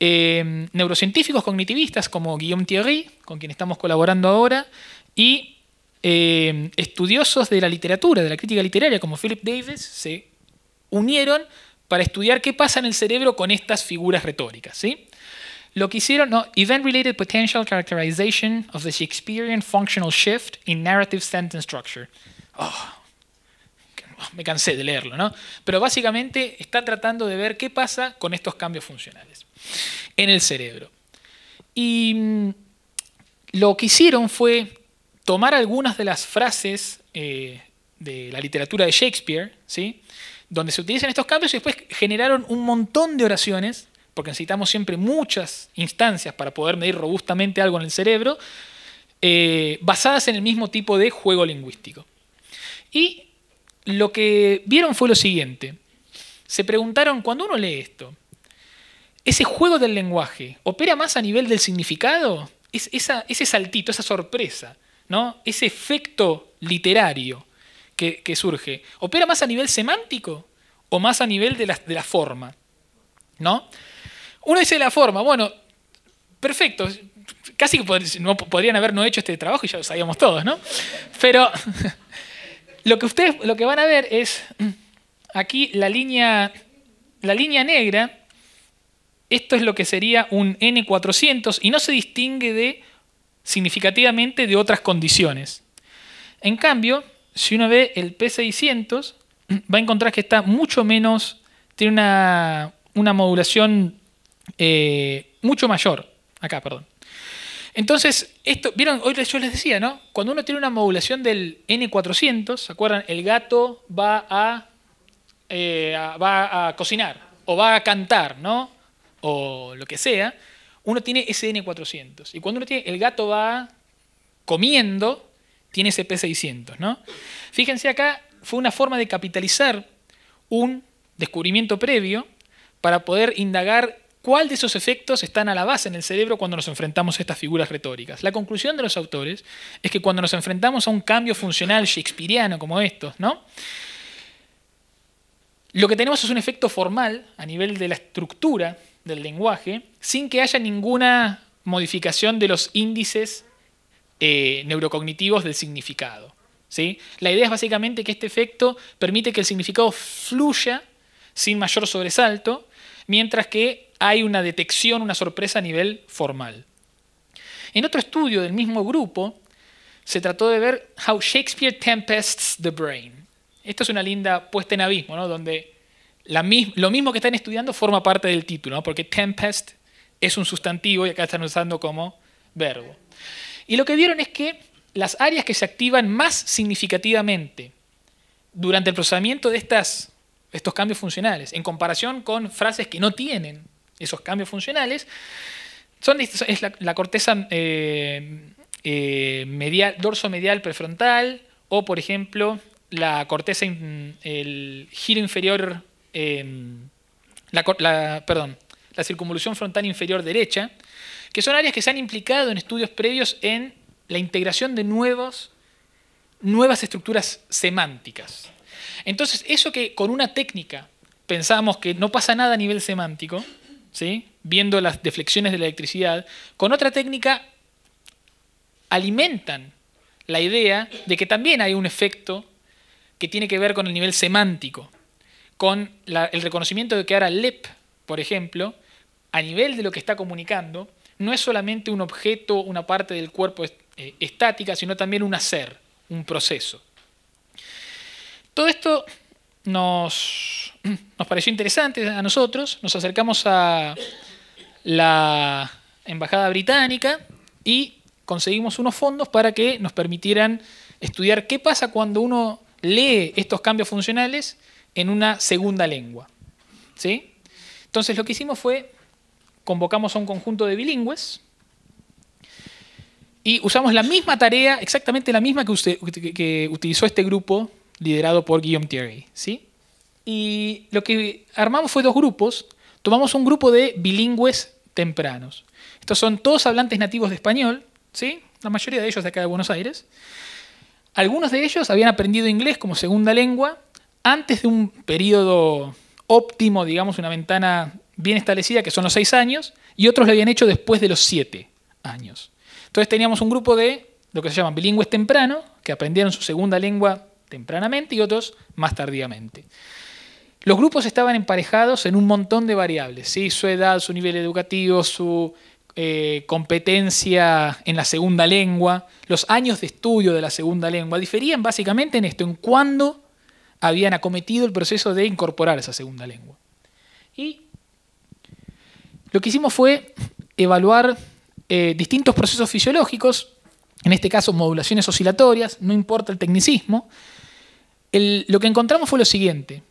eh, neurocientíficos cognitivistas como Guillaume Thierry, con quien estamos colaborando ahora, y Em, estudiosos de la literatura, de la crítica literaria, como Philip Davis, se unieron para estudiar qué pasa en el cerebro con estas figuras retóricas. ¿sí? Lo que hicieron, no, Event Related Potential Characterization of the Shakespearean Functional Shift in Narrative Sentence Structure. Oh, me cansé de leerlo, ¿no? Pero básicamente está tratando de ver qué pasa con estos cambios funcionales en el cerebro. Y mm, lo que hicieron fue tomar algunas de las frases eh, de la literatura de Shakespeare, ¿sí? donde se utilizan estos cambios y después generaron un montón de oraciones, porque necesitamos siempre muchas instancias para poder medir robustamente algo en el cerebro, eh, basadas en el mismo tipo de juego lingüístico. Y lo que vieron fue lo siguiente. Se preguntaron, cuando uno lee esto, ¿ese juego del lenguaje opera más a nivel del significado? Es ese saltito, esa sorpresa ¿no? ese efecto literario que, surge, ¿opera más a nivel semántico o más a nivel de la, forma? ¿no? Uno dice la forma, bueno, perfecto, casi que no, podrían haber no hecho este trabajo y ya lo sabíamos todos, ¿no? Pero lo que ustedes lo que van a ver es mm, aquí la línea, la línea negra, esto es lo que sería un N400 y no se distingue de significativamente de otras condiciones. En cambio, si uno ve el P600, va a encontrar que está mucho menos, tiene una, una modulación eh, mucho mayor. Acá, perdón. Entonces, esto, vieron, hoy yo les decía, ¿no? Cuando uno tiene una modulación del N400, ¿se acuerdan? El gato va eh, a, va a cocinar o va a cantar, ¿no? O lo que sea uno tiene SN400. Y cuando uno tiene, el gato va comiendo, tiene sp 600 ¿no? Fíjense acá, fue una forma de capitalizar un descubrimiento previo para poder indagar cuál de esos efectos están a la base en el cerebro cuando nos enfrentamos a estas figuras retóricas. La conclusión de los autores es que cuando nos enfrentamos a un cambio funcional shakespeariano como estos, ¿no? lo que tenemos es un efecto formal a nivel de la estructura del lenguaje sin que haya ninguna modificación de los índices eh, neurocognitivos del significado. ¿sí? La idea es básicamente que este efecto permite que el significado fluya sin mayor sobresalto, mientras que hay una detección, una sorpresa a nivel formal. En otro estudio del mismo grupo, se trató de ver How Shakespeare Tempests the Brain. Esto es una linda puesta en abismo, ¿no? donde lo mismo que están estudiando forma parte del título, porque tempest es un sustantivo y acá están usando como verbo. Y lo que vieron es que las áreas que se activan más significativamente durante el procesamiento de estas, estos cambios funcionales, en comparación con frases que no tienen esos cambios funcionales, son, es la, corteza eh, eh dorso medial prefrontal o, por ejemplo, la corteza, el giro inferior Em, la, perdón, la circunvolución frontal inferior derecha, que son áreas que se han implicado en estudios previos en la integración de nuevos, nuevas estructuras semánticas. Entonces, eso que con una técnica pensamos que no pasa nada a nivel semántico, viendo las deflexiones de la electricidad, con otra técnica alimentan la idea de que también hay un efecto que tiene que ver con el nivel semántico con el reconocimiento de que ahora LEP, por ejemplo, a nivel de lo que está comunicando, no es solamente un objeto, una parte del cuerpo eh, estática, sino también un hacer, un proceso. Todo esto nos, nos pareció interesante a nosotros, nos acercamos a la Embajada Británica y conseguimos unos fondos para que nos permitieran estudiar qué pasa cuando uno lee estos cambios funcionales en una segunda lengua. ¿sí? Entonces lo que hicimos fue, convocamos a un conjunto de bilingües y usamos la misma tarea, exactamente la misma que, usted, que, utilizó este grupo liderado por Guillaume Thierry. ¿sí? Y lo que armamos fue dos grupos. Tomamos un grupo de bilingües tempranos. Estos son todos hablantes nativos de español, ¿sí? la mayoría de ellos de acá de Buenos Aires. Algunos de ellos habían aprendido inglés como segunda lengua antes de un periodo óptimo, digamos, una ventana bien establecida, que son los seis años, y otros lo habían hecho después de los siete años. Entonces teníamos un grupo de lo que se llaman bilingües temprano, que aprendieron su segunda lengua tempranamente y otros más tardíamente. Los grupos estaban emparejados en un montón de variables, su edad, su nivel educativo, su eh, competencia en la segunda lengua, los años de estudio de la segunda lengua, diferían básicamente en esto, en cuándo habían acometido el proceso de incorporar esa segunda lengua. Y lo que hicimos fue evaluar eh, distintos procesos fisiológicos, en este caso modulaciones oscilatorias, no importa el tecnicismo. lo que encontramos fue lo siguiente,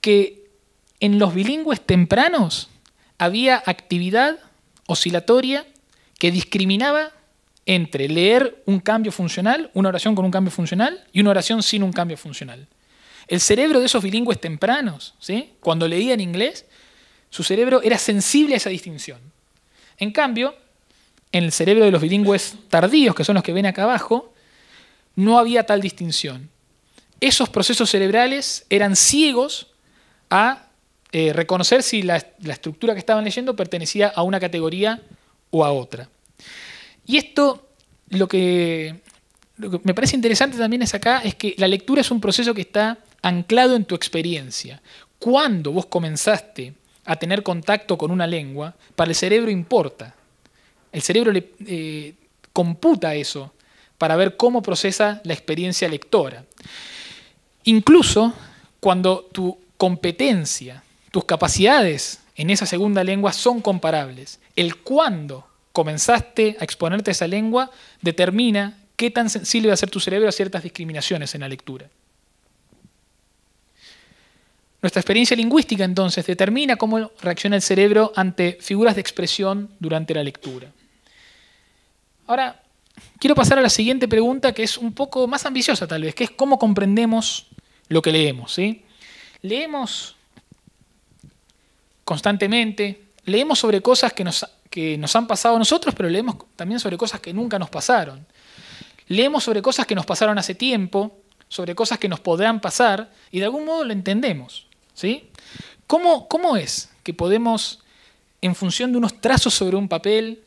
que en los bilingües tempranos había actividad oscilatoria que discriminaba entre leer un cambio funcional, una oración con un cambio funcional y una oración sin un cambio funcional. El cerebro de esos bilingües tempranos, ¿sí? cuando leía en inglés, su cerebro era sensible a esa distinción. En cambio, en el cerebro de los bilingües tardíos, que son los que ven acá abajo, no había tal distinción. Esos procesos cerebrales eran ciegos a eh, reconocer si la, estructura que estaban leyendo pertenecía a una categoría o a otra. Y esto lo que, me parece interesante también es acá, es que la lectura es un proceso que está anclado en tu experiencia, Cuando vos comenzaste a tener contacto con una lengua, para el cerebro importa. El cerebro le eh, computa eso para ver cómo procesa la experiencia lectora. Incluso cuando tu competencia, tus capacidades en esa segunda lengua son comparables. El cuándo comenzaste a exponerte a esa lengua determina qué tan sensible va a ser tu cerebro a ciertas discriminaciones en la lectura. Nuestra experiencia lingüística entonces determina cómo reacciona el cerebro ante figuras de expresión durante la lectura. Ahora, quiero pasar a la siguiente pregunta que es un poco más ambiciosa tal vez, que es cómo comprendemos lo que leemos. Leemos constantemente, leemos sobre cosas que nos, que nos han pasado a nosotros, pero leemos también sobre cosas que nunca nos pasaron. Leemos sobre cosas que nos pasaron hace tiempo, sobre cosas que nos podrán pasar, y de algún modo lo entendemos. ¿Cómo, es que podemos, en función de unos trazos sobre un papel,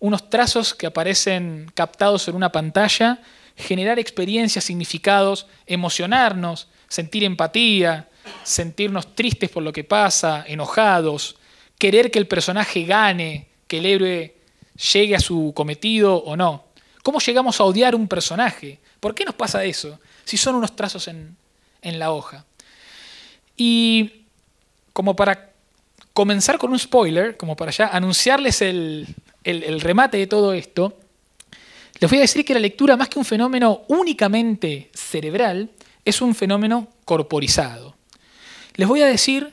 unos trazos que aparecen captados en una pantalla, generar experiencias, significados, emocionarnos, sentir empatía, sentirnos tristes por lo que pasa, enojados, querer que el personaje gane, que el héroe llegue a su cometido o no. ¿Cómo llegamos a odiar un personaje? ¿Por qué nos pasa eso si son unos trazos en la hoja? Y como para comenzar con un spoiler, como para ya anunciarles el, remate de todo esto, les voy a decir que la lectura, más que un fenómeno únicamente cerebral, es un fenómeno corporizado. Les voy a decir,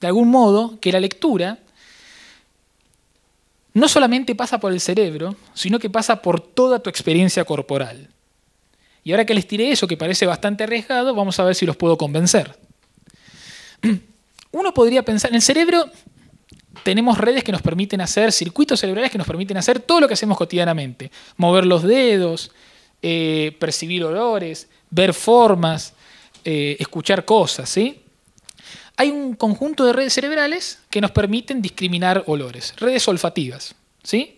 de algún modo, que la lectura no solamente pasa por el cerebro, sino que pasa por toda tu experiencia corporal. Y ahora que les tiré eso, que parece bastante arriesgado, vamos a ver si los puedo convencer. Uno podría pensar, en el cerebro tenemos redes que nos permiten hacer, circuitos cerebrales que nos permiten hacer todo lo que hacemos cotidianamente. Mover los dedos, eh, percibir olores, ver formas, eh, escuchar cosas, Hay un conjunto de redes cerebrales que nos permiten discriminar olores, redes olfativas, ¿sí?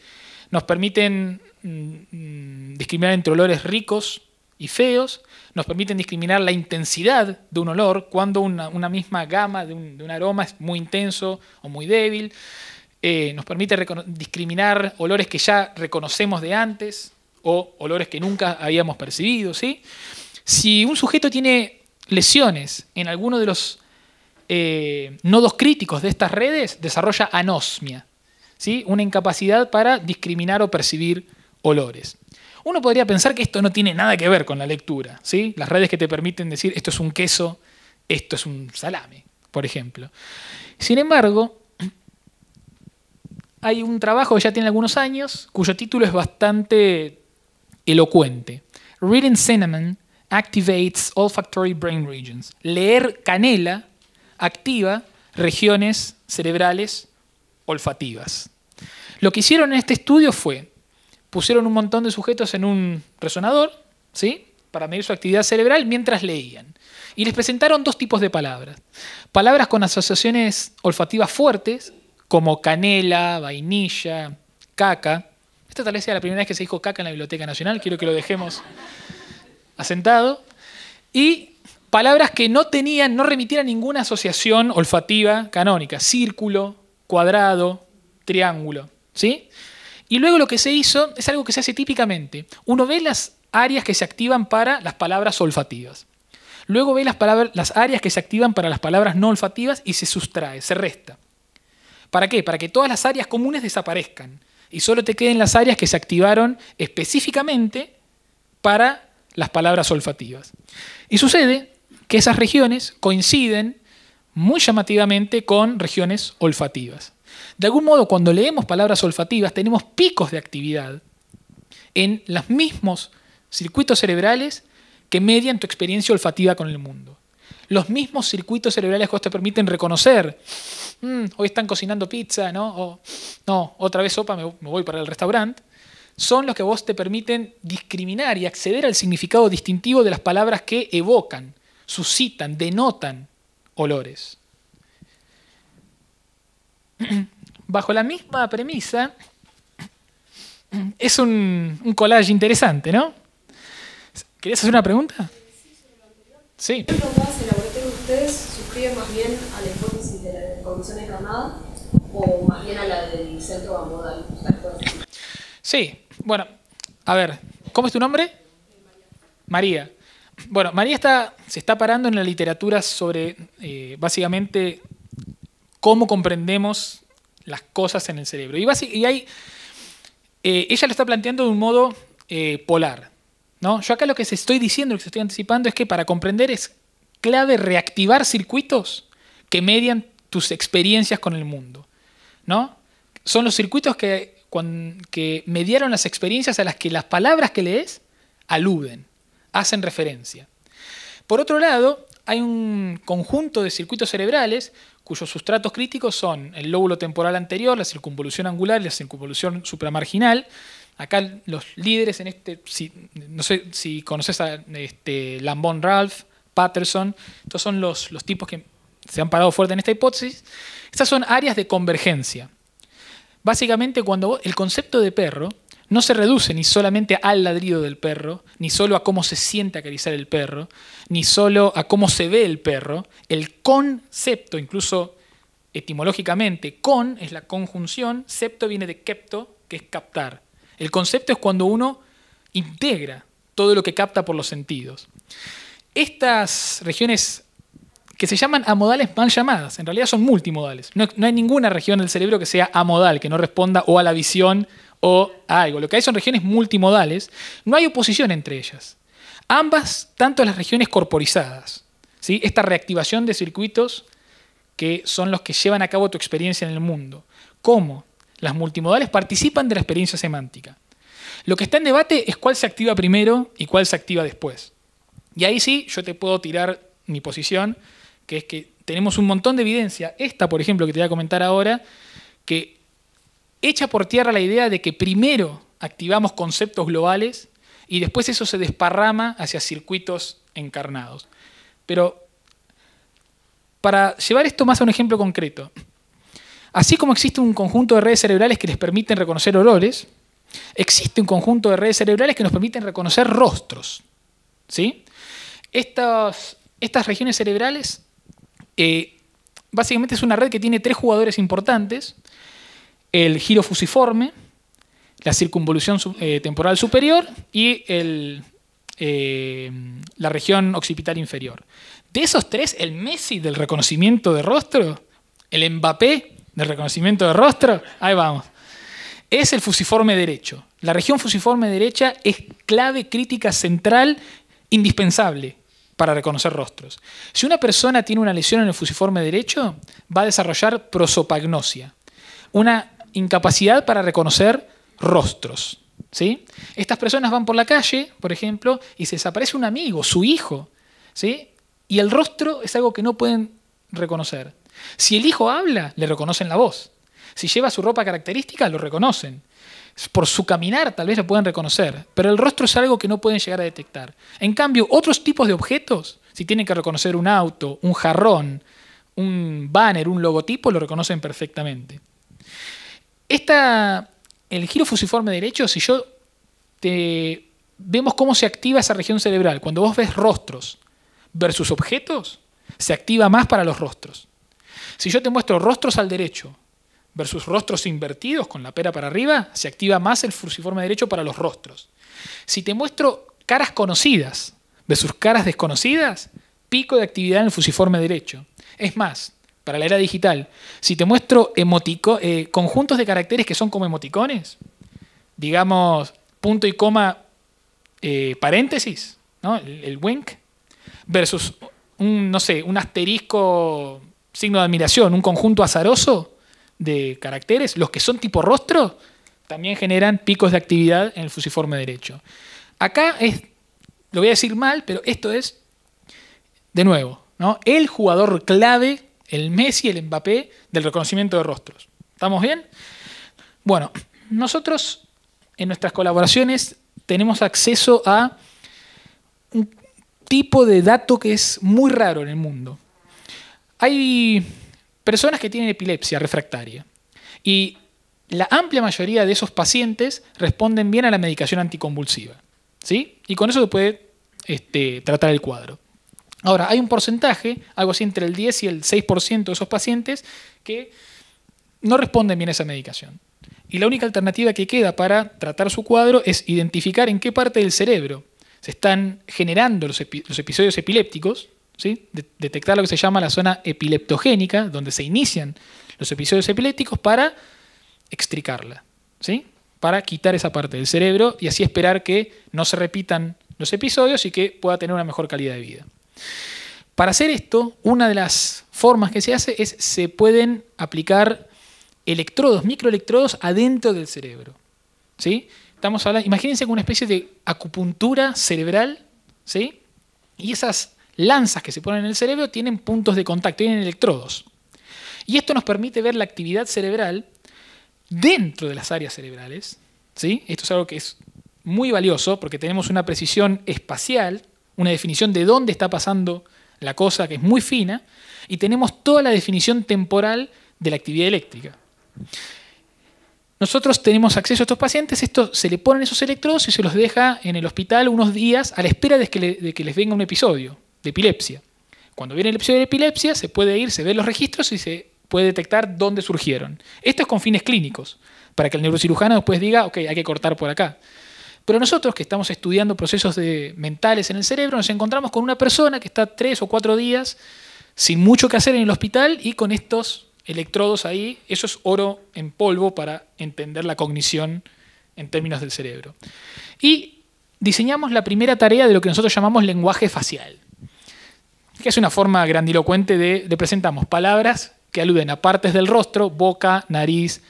Nos permiten mm, mm, discriminar entre olores ricos y feos, nos permiten discriminar la intensidad de un olor cuando una, misma gama de un, aroma es muy intenso o muy débil. Eh, nos permite discriminar olores que ya reconocemos de antes o olores que nunca habíamos percibido. Si un sujeto tiene lesiones en alguno de los eh, nodos críticos de estas redes, desarrolla anosmia, una incapacidad para discriminar o percibir olores. Uno podría pensar que esto no tiene nada que ver con la lectura, ¿sí? Las redes que te permiten decir esto es un queso, esto es un salame, por ejemplo. Sin embargo, hay un trabajo que ya tiene algunos años, cuyo título es bastante elocuente. Reading cinnamon activates olfactory brain regions. Leer canela activa regiones cerebrales olfativas. Lo que hicieron en este estudio fue pusieron un montón de sujetos en un resonador, ¿sí? Para medir su actividad cerebral mientras leían. Y les presentaron dos tipos de palabras. Palabras con asociaciones olfativas fuertes, como canela, vainilla, caca. Esta tal vez sea la primera vez que se dijo caca en la Biblioteca Nacional, quiero que lo dejemos asentado. Y palabras que no tenían, no remitieran ninguna asociación olfativa canónica. Círculo, cuadrado, triángulo. ¿Sí? Y luego lo que se hizo es algo que se hace típicamente. Uno ve las áreas que se activan para las palabras olfativas. Luego ve las, áreas que se activan para las palabras no olfativas y se sustrae, se resta. ¿Para qué? Para que todas las áreas comunes desaparezcan y solo te queden las áreas que se activaron específicamente para las palabras olfativas. Y sucede que esas regiones coinciden muy llamativamente con regiones olfativas. De algún modo, cuando leemos palabras olfativas, tenemos picos de actividad en los mismos circuitos cerebrales que median tu experiencia olfativa con el mundo. Los mismos circuitos cerebrales que te permiten reconocer, mm, hoy están cocinando pizza, ¿no? O, no, otra vez sopa, me, me voy para el restaurante, son los que vos te permiten discriminar y acceder al significado distintivo de las palabras que evocan, suscitan, denotan olores. bajo la misma premisa, es un, un collage interesante, ¿no? ¿Querías hacer una pregunta? Sí. ¿Qué preguntas el laboratorio de ustedes suscribe más bien a la hipótesis de la condición encarnada o más bien a la del centro Amodal? Sí, bueno, a ver, ¿cómo es tu nombre? María. Bueno, María está, se está parando en la literatura sobre eh, básicamente cómo comprendemos las cosas en el cerebro. Y, y eh, ella lo está planteando de un modo eh, polar. ¿no? Yo acá lo que se estoy diciendo, lo que estoy anticipando es que para comprender es clave reactivar circuitos que median tus experiencias con el mundo. ¿no? Son los circuitos que, que mediaron las experiencias a las que las palabras que lees aluden, hacen referencia. Por otro lado, hay un conjunto de circuitos cerebrales cuyos sustratos críticos son el lóbulo temporal anterior, la circunvolución angular y la circunvolución supramarginal. Acá los líderes en este, no sé si conoces a este, Lambón Ralph, Patterson, estos son los, los tipos que se han parado fuerte en esta hipótesis. Estas son áreas de convergencia. Básicamente, cuando el concepto de perro no se reduce ni solamente al ladrido del perro, ni solo a cómo se siente acariciar el perro, ni solo a cómo se ve el perro. El concepto, incluso etimológicamente, con es la conjunción, septo viene de kepto, que es captar. El concepto es cuando uno integra todo lo que capta por los sentidos. Estas regiones que se llaman amodales mal llamadas, en realidad son multimodales. no hay ninguna región del cerebro que sea amodal, que no responda o a la visión o algo. Lo que hay son regiones multimodales, no hay oposición entre ellas. Ambas, tanto las regiones corporizadas, ¿sí? esta reactivación de circuitos que son los que llevan a cabo tu experiencia en el mundo, como las multimodales participan de la experiencia semántica. Lo que está en debate es cuál se activa primero y cuál se activa después. Y ahí sí, yo te puedo tirar mi posición, que es que tenemos un montón de evidencia, esta por ejemplo que te voy a comentar ahora, que echa por tierra la idea de que primero activamos conceptos globales y después eso se desparrama hacia circuitos encarnados. Pero para llevar esto más a un ejemplo concreto, así como existe un conjunto de redes cerebrales que les permiten reconocer olores, existe un conjunto de redes cerebrales que nos permiten reconocer rostros. ¿sí? Estas, estas regiones cerebrales eh, básicamente es una red que tiene tres jugadores importantes el giro fusiforme, la circunvolución eh, temporal superior y eh, la región occipital inferior. De esos tres, el Messi del reconocimiento de rostro, el Mbappé del reconocimiento de rostro, ahí vamos, es el fusiforme derecho. La región fusiforme derecha es clave crítica central indispensable para reconocer rostros. Si una persona tiene una lesión en el fusiforme derecho, va a desarrollar prosopagnosia, una incapacidad para reconocer rostros. ¿sí? Estas personas van por la calle, por ejemplo, y se desaparece un amigo, su hijo, ¿sí? y el rostro es algo que no pueden reconocer. Si el hijo habla, le reconocen la voz. Si lleva su ropa característica, lo reconocen. Por su caminar tal vez lo pueden reconocer, pero el rostro es algo que no pueden llegar a detectar. En cambio, otros tipos de objetos, si tienen que reconocer un auto, un jarrón, un banner, un logotipo, lo reconocen perfectamente. Esta, el giro fusiforme derecho, si yo te, vemos cómo se activa esa región cerebral, cuando vos ves rostros versus objetos, se activa más para los rostros. Si yo te muestro rostros al derecho versus rostros invertidos con la pera para arriba, se activa más el fusiforme derecho para los rostros. Si te muestro caras conocidas versus caras desconocidas, pico de actividad en el fusiforme derecho. Es más, para la era digital, si te muestro emotico, eh, conjuntos de caracteres que son como emoticones, digamos, punto y coma, eh, paréntesis, ¿no? el, wink, versus un, no sé, un asterisco, signo de admiración, un conjunto azaroso de caracteres, los que son tipo rostro, también generan picos de actividad en el fusiforme derecho. Acá es, lo voy a decir mal, pero esto es, de nuevo, ¿no? el jugador clave el Messi, el Mbappé del reconocimiento de rostros. ¿Estamos bien? Bueno, nosotros en nuestras colaboraciones tenemos acceso a un tipo de dato que es muy raro en el mundo. Hay personas que tienen epilepsia refractaria y la amplia mayoría de esos pacientes responden bien a la medicación anticonvulsiva. ¿sí? Y con eso se puede este, tratar el cuadro. Ahora, hay un porcentaje, algo así entre el 10 y el 6% de esos pacientes que no responden bien a esa medicación. Y la única alternativa que queda para tratar su cuadro es identificar en qué parte del cerebro se están generando los, episodios epilépticos, ¿sí? detectar lo que se llama la zona epileptogénica, donde se inician los episodios epilépticos para extricarla, ¿sí? para quitar esa parte del cerebro y así esperar que no se repitan los episodios y que pueda tener una mejor calidad de vida. Para hacer esto, una de las formas que se hace es se pueden aplicar electrodos, microelectrodos adentro del cerebro. ¿Sí? Estamos imagínense como una especie de acupuntura cerebral, ¿sí? Y esas lanzas que se ponen en el cerebro tienen puntos de contacto, tienen electrodos. Y esto nos permite ver la actividad cerebral dentro de las áreas cerebrales, ¿sí? Esto es algo que es muy valioso porque tenemos una precisión espacial una definición de dónde está pasando la cosa, que es muy fina, y tenemos toda la definición temporal de la actividad eléctrica. Nosotros tenemos acceso a estos pacientes, se le ponen esos electrodos y se los deja en el hospital unos días a la espera de que, de que les venga un episodio de epilepsia. Cuando viene el episodio de epilepsia, se puede ir, se ven los registros y se puede detectar dónde surgieron. Esto es con fines clínicos, para que el neurocirujano después diga, ok, hay que cortar por acá. Pero nosotros que estamos estudiando procesos mentales en el cerebro, nos encontramos con una persona que está tres o cuatro días sin mucho que hacer en el hospital y con estos electrodos ahí, eso es oro en polvo para entender la cognición en términos del cerebro. Y diseñamos la primera tarea de lo que nosotros llamamos lenguaje facial, que es una forma grandilocuente de, presentar presentamos palabras que aluden a partes del rostro, boca, nariz,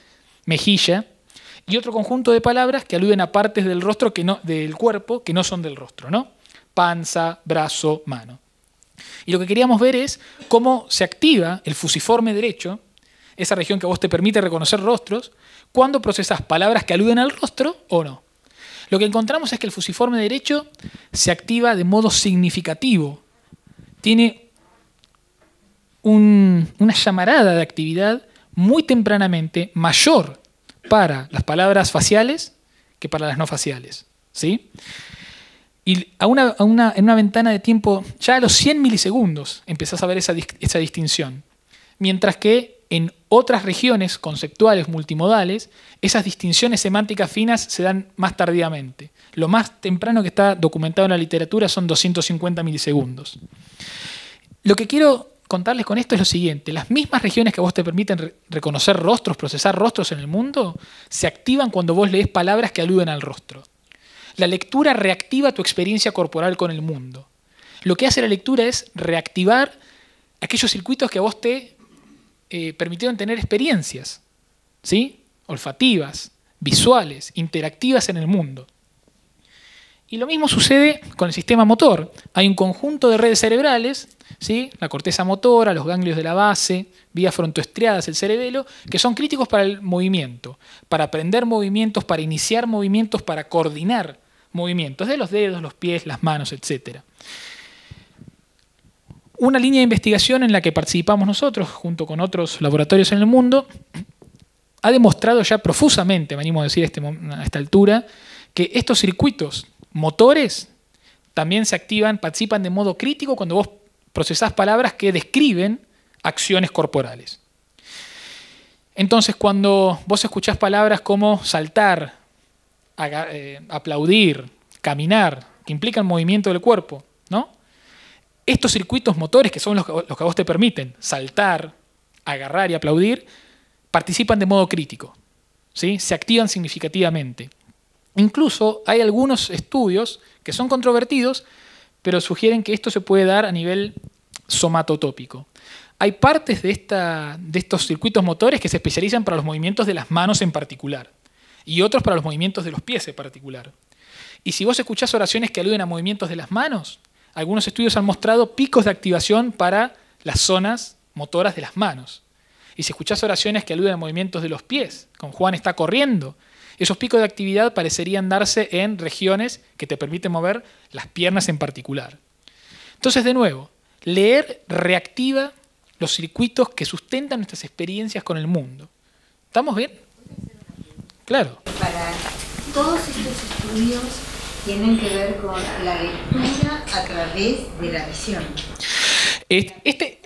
mejilla, y otro conjunto de palabras que aluden a partes del rostro que no, del cuerpo que no son del rostro, ¿no? Panza, brazo, mano. Y lo que queríamos ver es cómo se activa el fusiforme derecho, esa región que a vos te permite reconocer rostros, cuando procesas palabras que aluden al rostro o no. Lo que encontramos es que el fusiforme derecho se activa de modo significativo. Tiene una llamarada de actividad muy tempranamente mayor para las palabras faciales que para las no faciales. ¿sí? Y en una ventana de tiempo, ya a los 100 milisegundos, empezás a ver esa, esa distinción. Mientras que en otras regiones conceptuales multimodales, esas distinciones semánticas finas se dan más tardíamente. Lo más temprano que está documentado en la literatura son 250 milisegundos. Lo que quiero contarles con esto es lo siguiente. Las mismas regiones que a vos te permiten reconocer rostros, procesar rostros en el mundo, se activan cuando vos lees palabras que aluden al rostro. La lectura reactiva tu experiencia corporal con el mundo. Lo que hace la lectura es reactivar aquellos circuitos que a vos te eh, permitieron tener experiencias, ¿sí? Olfativas, visuales, interactivas en el mundo. Y lo mismo sucede con el sistema motor. Hay un conjunto de redes cerebrales la corteza motora, los ganglios de la base, vías frontoestriadas, el cerebelo, que son críticos para el movimiento, para aprender movimientos, para iniciar movimientos, para coordinar movimientos de los dedos, los pies, las manos, etc. Una línea de investigación en la que participamos nosotros, junto con otros laboratorios en el mundo, ha demostrado ya profusamente, venimos a decir este a esta altura, que estos circuitos motores también se activan, participan de modo crítico cuando vos procesás palabras que describen acciones corporales. Entonces, cuando vos escuchás palabras como saltar, eh, aplaudir, caminar, que implican movimiento del cuerpo, ¿no? Estos circuitos motores, que son los que a vos te permiten saltar, agarrar y aplaudir, participan de modo crítico, ¿sí? se activan significativamente. Incluso hay algunos estudios que son controvertidos pero sugieren que esto se puede dar a nivel somatotópico. Hay partes de, esta, de estos circuitos motores que se especializan para los movimientos de las manos en particular y otros para los movimientos de los pies en particular. Y si vos escuchás oraciones que aluden a movimientos de las manos, algunos estudios han mostrado picos de activación para las zonas motoras de las manos. Y si escuchás oraciones que aluden a movimientos de los pies, como Juan está corriendo, esos picos de actividad parecerían darse en regiones que te permiten mover las piernas en particular. Entonces, de nuevo, leer reactiva los circuitos que sustentan nuestras experiencias con el mundo. ¿Estamos bien? Claro. Para todos estos estudios tienen que ver con la lectura a través de la visión. Este,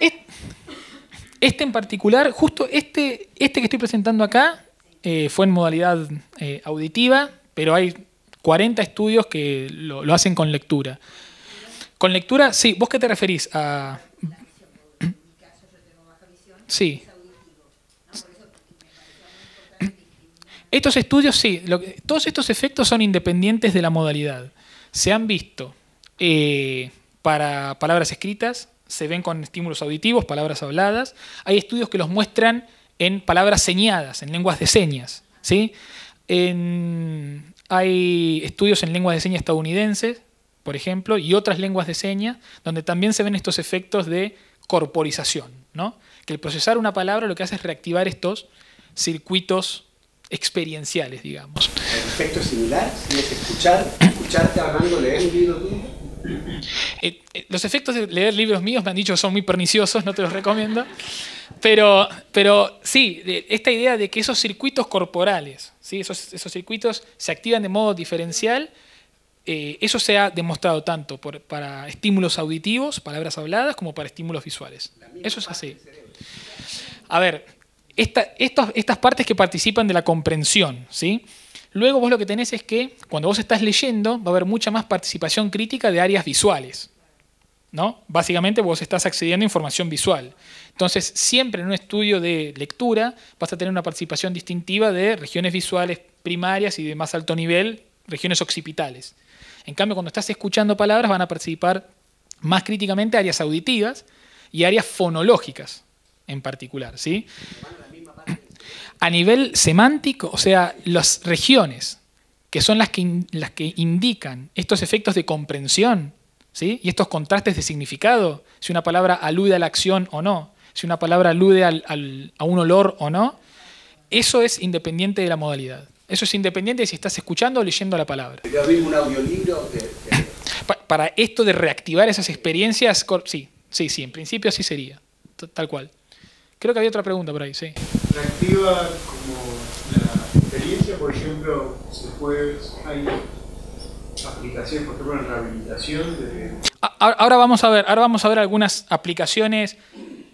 este, en particular, justo este, este que estoy presentando acá, eh, fue en modalidad eh, auditiva, pero hay 40 estudios que lo, hacen con lectura. Con lectura, sí, ¿vos qué te referís? A... Sí. Estos estudios, sí, todos estos efectos son independientes de la modalidad. Se han visto eh, para palabras escritas, se ven con estímulos auditivos, palabras habladas. Hay estudios que los muestran en palabras señadas, en lenguas de señas. ¿sí? hay estudios en lenguas de señas estadounidenses, por ejemplo, y otras lenguas de señas, donde también se ven estos efectos de corporización. ¿no? Que el procesar una palabra lo que hace es reactivar estos circuitos experienciales, digamos. ¿El efecto es similar? es escuchar, escucharte hablando, leer un libro tuyo? Eh, eh, los efectos de leer libros míos me han dicho que son muy perniciosos, no te los recomiendo. Pero, pero sí, esta idea de que esos circuitos corporales, ¿sí? esos, circuitos se activan de modo diferencial, eh, eso se ha demostrado tanto para estímulos auditivos, palabras habladas, como para estímulos visuales. Eso es así. A ver, estas, estas partes que participan de la comprensión, ¿sí? Luego vos lo que tenés es que cuando vos estás leyendo va a haber mucha más participación crítica de áreas visuales, ¿no? Básicamente vos estás accediendo a información visual. Entonces, siempre en un estudio de lectura vas a tener una participación distintiva de regiones visuales primarias y de más alto nivel, regiones occipitales. En cambio, cuando estás escuchando palabras van a participar más críticamente áreas auditivas y áreas fonológicas en particular. ¿sí? A nivel semántico, o sea, las regiones que son las que, las que indican estos efectos de comprensión ¿sí? y estos contrastes de significado, si una palabra alude a la acción o no, si una palabra alude a un olor o no, eso es independiente de la modalidad. Eso es independiente de si estás escuchando o leyendo la palabra. un audiolibro para esto de reactivar esas experiencias, sí, sí, sí, en principio así sería, tal cual. Creo que había otra pregunta por ahí, sí. Reactiva como la experiencia, por ejemplo, se hay por ejemplo, en rehabilitación. vamos a ver, ahora vamos a ver algunas aplicaciones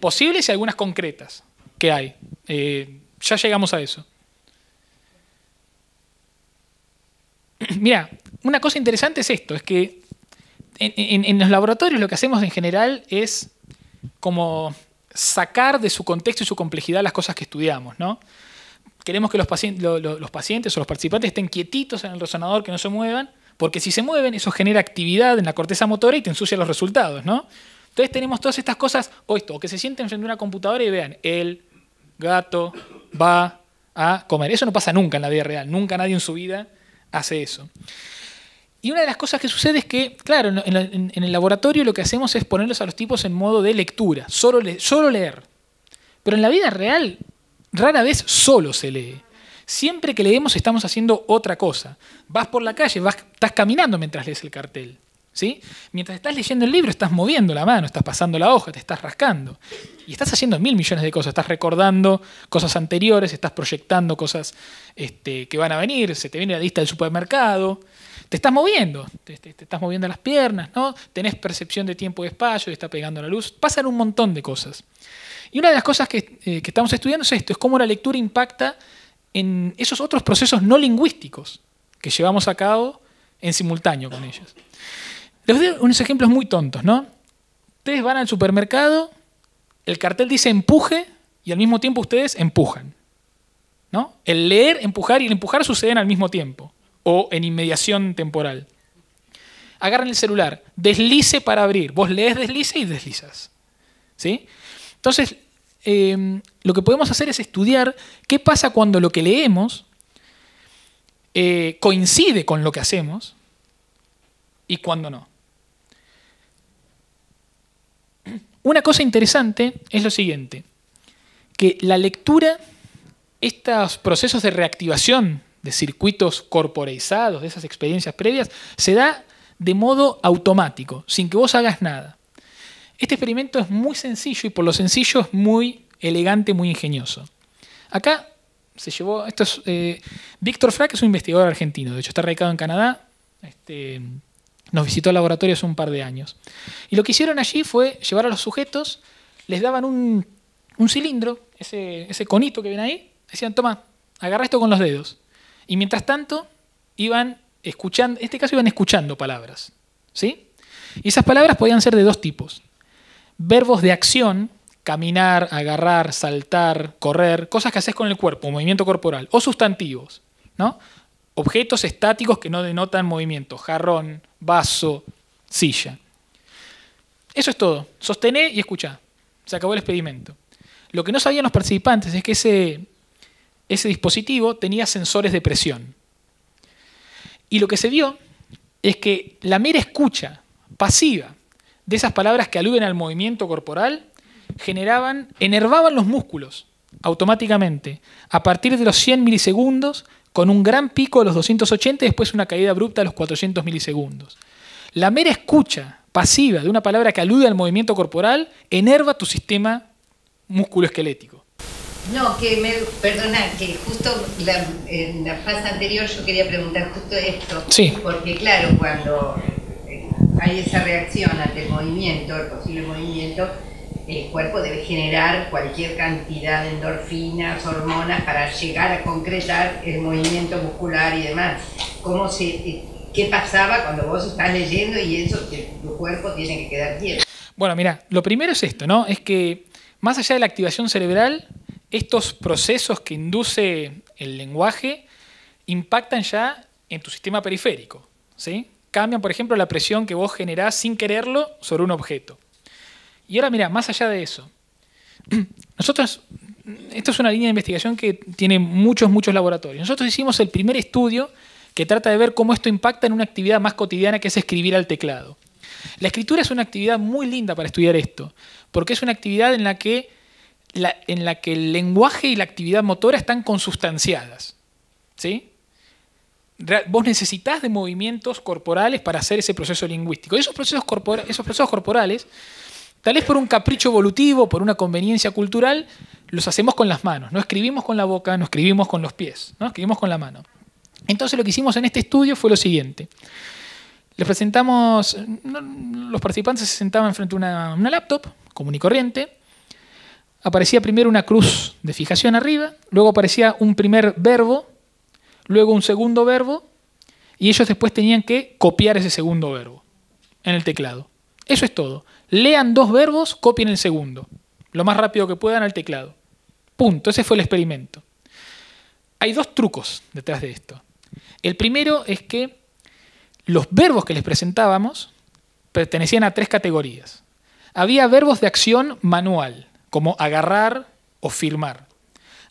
posibles y algunas concretas que hay. Eh, ya llegamos a eso. Mira, una cosa interesante es esto, es que en, los laboratorios lo que hacemos en general es como sacar de su contexto y su complejidad las cosas que estudiamos, ¿no? Queremos que los, pacientes, los pacientes o los participantes estén quietitos en el resonador, que no se muevan, porque si se mueven, eso genera actividad en la corteza motora y te ensucia los resultados, ¿no? Entonces tenemos todas estas cosas, o esto, o que se sienten frente a una computadora y vean, el gato va a comer. Eso no pasa nunca en la vida real, nunca nadie en su vida hace eso. Y una de las cosas que sucede es que, claro, en, el laboratorio lo que hacemos es ponerlos a los tipos en modo de lectura, solo, leer. Pero en la vida real, rara vez solo se lee. Siempre que leemos estamos haciendo otra cosa. Vas por la calle, estás caminando mientras lees el cartel. Mientras estás leyendo el libro, estás moviendo la mano, estás pasando la hoja, te estás rascando. Y estás haciendo mil millones de cosas, estás recordando cosas anteriores, estás proyectando cosas este, que van a venir, se te viene la lista del supermercado. Te estás moviendo, te, estás moviendo las piernas, ¿no? Tenés percepción de tiempo y espacio, te está pegando la luz. Pasan un montón de cosas. Y una de las cosas eh, que, estamos estudiando es esto, es cómo la lectura impacta en esos otros procesos no lingüísticos que llevamos a cabo en simultáneo con ellos les doy unos ejemplos muy tontos, ¿no? Ustedes van al supermercado, el cartel dice empuje y al mismo tiempo ustedes empujan. ¿No? El leer, empujar y el empujar suceden al mismo tiempo o en inmediación temporal. Agarran el celular, deslice para abrir. Vos lees, deslice y deslizas. ¿Sí? Entonces, em, lo que podemos hacer es estudiar qué pasa cuando lo que leemos eh, coincide con lo que hacemos y cuando no. Una cosa interesante es lo siguiente, que la lectura, estos procesos de reactivación de circuitos corporeizados, de esas experiencias previas, se da de modo automático, sin que vos hagas nada. Este experimento es muy sencillo y por lo sencillo es muy elegante, muy ingenioso. Acá se llevó, esto eh, Víctor Frack es un investigador argentino, de hecho está radicado en Canadá, este, nos visitó el laboratorio hace un par de años. Y lo que hicieron allí fue llevar a los sujetos, les daban un, cilindro, ese, conito que viene ahí, decían, toma, agarra esto con los dedos. Y mientras tanto, iban escuchando, en este caso iban escuchando palabras. ¿Sí? Y esas palabras podían ser de dos tipos. Verbos de acción, caminar, agarrar, saltar, correr, cosas que haces con el cuerpo, movimiento corporal, o sustantivos, ¿no? objetos estáticos que no denotan movimiento, jarrón, vaso, silla. Eso es todo. Sostené y escuchá. Se acabó el experimento. Lo que no sabían los participantes es que ese, ese dispositivo tenía sensores de presión. Y lo que se vio es que la mera escucha pasiva de esas palabras que aluden al movimiento corporal generaban, enervaban los músculos automáticamente a partir de los 100 milisegundos con un gran pico a los 280 y después una caída abrupta a los 400 milisegundos. La mera escucha pasiva de una palabra que alude al movimiento corporal enerva tu sistema musculoesquelético. No, que me, perdona, que justo en la fase anterior yo quería preguntar justo esto. Porque claro, cuando eh, hay esa reacción ante el movimiento, el posible movimiento, el cuerpo debe generar cualquier cantidad de endorfinas, hormonas para llegar a concretar el movimiento muscular y demás. ¿Cómo eh, ¿Qué pasaba cuando vos estás leyendo y eso, que tu cuerpo tiene que quedar quieto? Bueno, mira, lo primero es esto, ¿no? Es que más allá de la activación cerebral, estos procesos que induce el lenguaje impactan ya en tu sistema periférico, ¿sí? Cambian, por ejemplo, la presión que vos generás sin quererlo sobre un objeto. Y ahora mira, más allá de eso, nosotros, esto es una línea de investigación que tiene muchos, muchos laboratorios. Nosotros hicimos el primer estudio que trata de ver cómo esto impacta en una actividad más cotidiana que es escribir al teclado. La escritura es una actividad muy linda para estudiar esto, porque es una actividad en la que, en la que el lenguaje y la actividad motora están consustanciadas. Vos necesitas de movimientos corporales para hacer ese proceso lingüístico. Y esos procesos corporales Tal vez por un capricho evolutivo, por una conveniencia cultural, los hacemos con las manos. No escribimos con la boca, no escribimos con los pies, no escribimos con la mano. Entonces lo que hicimos en este estudio fue lo siguiente. Les presentamos, los participantes se sentaban frente a una, una laptop común y corriente. Aparecía primero una cruz de fijación arriba, luego aparecía un primer verbo, luego un segundo verbo, y ellos después tenían que copiar ese segundo verbo en el teclado. Eso es todo. Lean dos verbos, copien el segundo, lo más rápido que puedan al teclado. Punto, ese fue el experimento. Hay dos trucos detrás de esto. El primero es que los verbos que les presentábamos pertenecían a tres categorías. Había verbos de acción manual, como agarrar o firmar.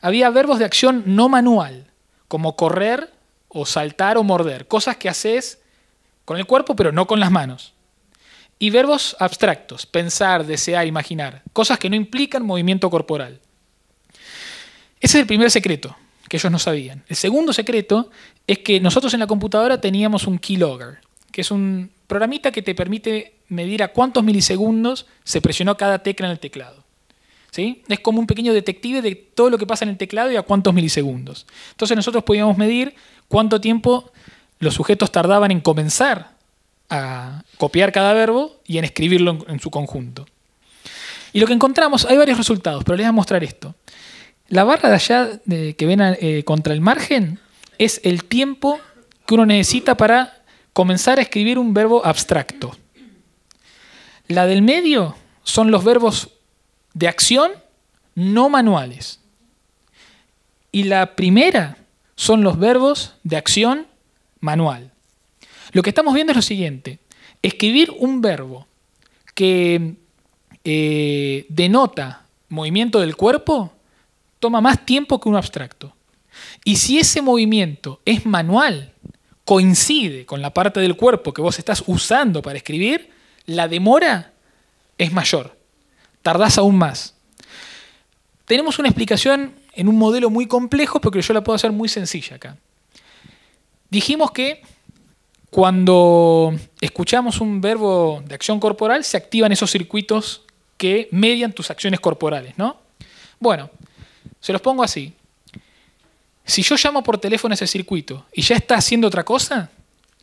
Había verbos de acción no manual, como correr o saltar o morder, cosas que haces con el cuerpo pero no con las manos. Y verbos abstractos, pensar, desear, imaginar, cosas que no implican movimiento corporal. Ese es el primer secreto que ellos no sabían. El segundo secreto es que nosotros en la computadora teníamos un keylogger, que es un programita que te permite medir a cuántos milisegundos se presionó cada tecla en el teclado. ¿Sí? Es como un pequeño detective de todo lo que pasa en el teclado y a cuántos milisegundos. Entonces nosotros podíamos medir cuánto tiempo los sujetos tardaban en comenzar a copiar cada verbo y en escribirlo en, su conjunto. Y lo que encontramos, hay varios resultados, pero les voy a mostrar esto. La barra de allá que ven eh, contra el margen es el tiempo que uno necesita para comenzar a escribir un verbo abstracto. La del medio son los verbos de acción no manuales. Y la primera son los verbos de acción manual. Lo que estamos viendo es lo siguiente. Escribir un verbo que eh, denota movimiento del cuerpo toma más tiempo que un abstracto. Y si ese movimiento es manual, coincide con la parte del cuerpo que vos estás usando para escribir, la demora es mayor. Tardás aún más. Tenemos una explicación en un modelo muy complejo, pero que yo la puedo hacer muy sencilla acá. Dijimos que cuando escuchamos un verbo de acción corporal, se activan esos circuitos que median tus acciones corporales, ¿no? Bueno, se los pongo así. Si yo llamo por teléfono a ese circuito y ya está haciendo otra cosa,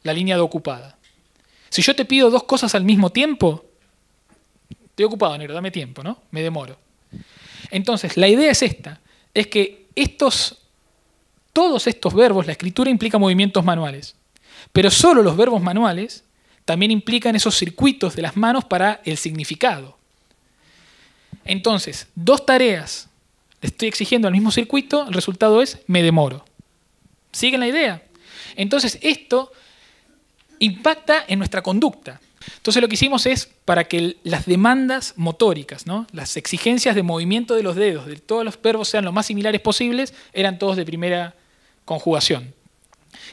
la línea de ocupada. Si yo te pido dos cosas al mismo tiempo, estoy ocupado, Nero, dame tiempo, ¿no? Me demoro. Entonces, la idea es esta, es que estos, todos estos verbos, la escritura implica movimientos manuales. Pero solo los verbos manuales también implican esos circuitos de las manos para el significado. Entonces, dos tareas le estoy exigiendo al mismo circuito, el resultado es me demoro. ¿Siguen la idea? Entonces, esto impacta en nuestra conducta. Entonces lo que hicimos es para que las demandas motóricas, las exigencias de movimiento de los dedos, de todos los verbos sean lo más similares posibles, eran todos de primera conjugación.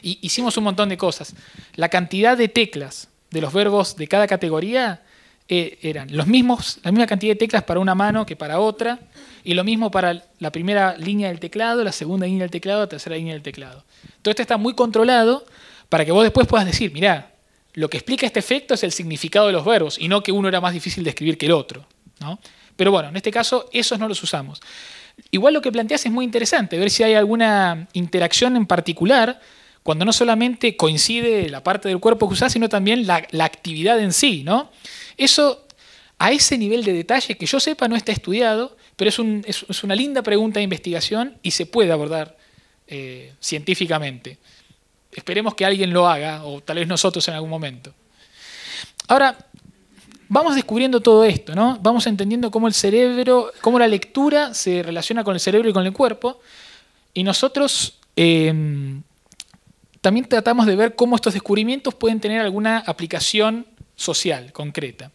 Y hicimos un montón de cosas. La cantidad de teclas de los verbos de cada categoría eh, eran los mismos, la misma cantidad de teclas para una mano que para otra, y lo mismo para la primera línea del teclado, la segunda línea del teclado, la tercera línea del teclado. Todo esto está muy controlado para que vos después puedas decir, mirá, lo que explica este efecto es el significado de los verbos, y no que uno era más difícil de escribir que el otro. Pero bueno, en este caso, esos no los usamos. Igual lo que planteas es muy interesante, ver si hay alguna interacción en particular cuando no solamente coincide la parte del cuerpo que usa, sino también la, actividad en sí, ¿no? Eso, a ese nivel de detalle que yo sepa, no está estudiado, pero es, una linda pregunta de investigación y se puede abordar eh, científicamente. Esperemos que alguien lo haga, o tal vez nosotros en algún momento. Ahora, vamos descubriendo todo esto, ¿no? Vamos entendiendo cómo el cerebro, cómo la lectura se relaciona con el cerebro y con el cuerpo. Y nosotros eh, también tratamos de ver cómo estos descubrimientos pueden tener alguna aplicación social concreta.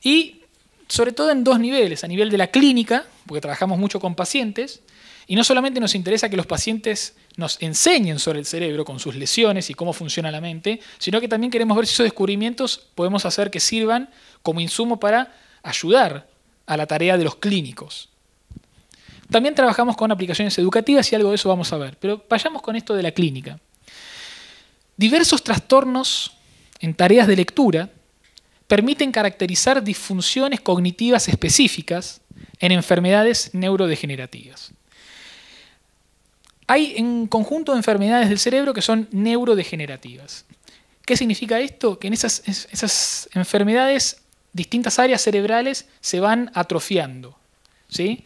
Y sobre todo en dos niveles, a nivel de la clínica, porque trabajamos mucho con pacientes, y no solamente nos interesa que los pacientes nos enseñen sobre el cerebro con sus lesiones y cómo funciona la mente, sino que también queremos ver si esos descubrimientos podemos hacer que sirvan como insumo para ayudar a la tarea de los clínicos. También trabajamos con aplicaciones educativas y algo de eso vamos a ver, pero vayamos con esto de la clínica. Diversos trastornos en tareas de lectura permiten caracterizar disfunciones cognitivas específicas en enfermedades neurodegenerativas. Hay un conjunto de enfermedades del cerebro que son neurodegenerativas. ¿Qué significa esto? Que en esas, enfermedades distintas áreas cerebrales se van atrofiando, ¿sí?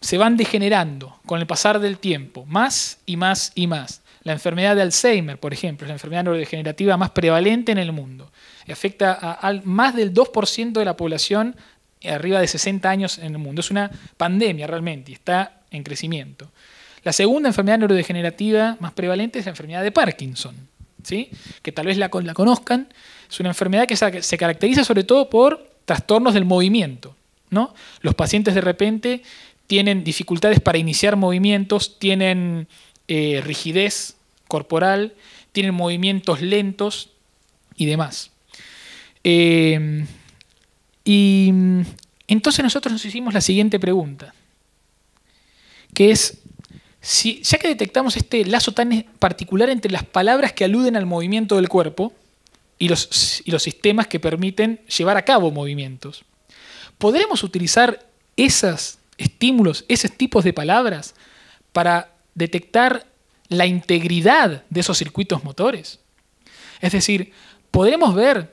se van degenerando con el pasar del tiempo, más y más y más. La enfermedad de Alzheimer, por ejemplo, es la enfermedad neurodegenerativa más prevalente en el mundo. Afecta a, más del 2% de la población arriba de 60 años en el mundo. Es una pandemia realmente y está en crecimiento. La segunda enfermedad neurodegenerativa más prevalente es la enfermedad de Parkinson, ¿sí? que tal vez la, la conozcan. Es una enfermedad que se caracteriza sobre todo por trastornos del movimiento. ¿no? Los pacientes de repente tienen dificultades para iniciar movimientos, tienen eh, rigidez corporal, tienen movimientos lentos y demás. Em, y mm, entonces nosotros nos hicimos la siguiente pregunta, que es, si, ya que detectamos este lazo tan particular entre las palabras que aluden al movimiento del cuerpo y los, y los sistemas que permiten llevar a cabo movimientos, ¿podremos utilizar esos estímulos, esos tipos de palabras para detectar la integridad de esos circuitos motores. Es decir, ¿podemos ver,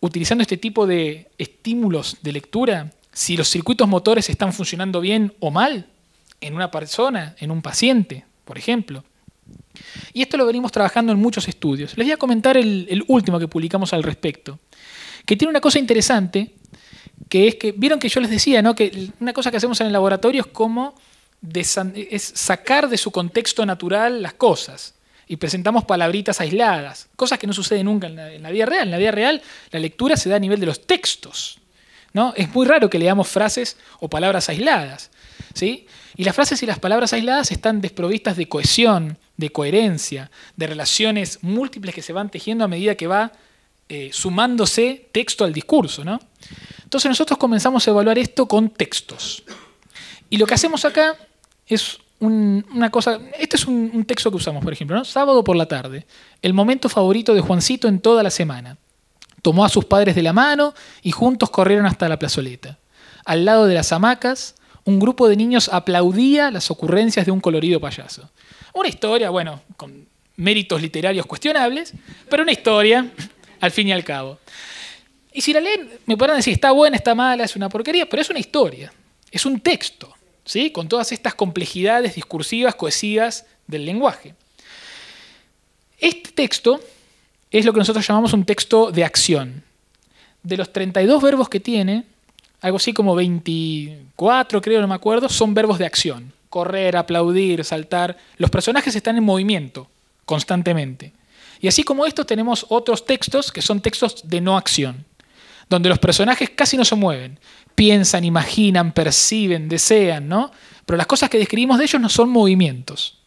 utilizando este tipo de estímulos de lectura, si los circuitos motores están funcionando bien o mal en una persona, en un paciente, por ejemplo. Y esto lo venimos trabajando en muchos estudios. Les voy a comentar el, el último que publicamos al respecto, que tiene una cosa interesante, que es que, vieron que yo les decía, ¿no? que una cosa que hacemos en el laboratorio es como es sacar de su contexto natural las cosas y presentamos palabritas aisladas, cosas que no suceden nunca en la, vida real. En la vida real la lectura se da a nivel de los textos. ¿no? Es muy raro que leamos frases o palabras aisladas. ¿sí? Y las frases y las palabras aisladas están desprovistas de cohesión, de coherencia, de relaciones múltiples que se van tejiendo a medida que va eh, sumándose texto al discurso. Entonces nosotros comenzamos a evaluar esto con textos. Y lo que hacemos acá es una cosa. Este es un, texto que usamos, por ejemplo, ¿no? Sábado por la tarde. El momento favorito de Juancito en toda la semana. Tomó a sus padres de la mano y juntos corrieron hasta la plazoleta. Al lado de las hamacas, un grupo de niños aplaudía las ocurrencias de un colorido payaso. Una historia, bueno, con méritos literarios cuestionables, pero una historia, al fin y al cabo. Y si la leen, me podrán decir, está buena, está mala, es una porquería, pero es una historia, es un texto con todas estas complejidades discursivas cohesivas del lenguaje. Este texto es lo que nosotros llamamos un texto de acción. De los 32 verbos que tiene, algo así como 24 creo, no me acuerdo, son verbos de acción. Correr, aplaudir, saltar. Los personajes están en movimiento constantemente. Y así como esto tenemos otros textos que son textos de no acción, donde los personajes casi no se mueven, piensan, imaginan, perciben, desean, ¿no? Pero las cosas que describimos de ellos no son movimientos.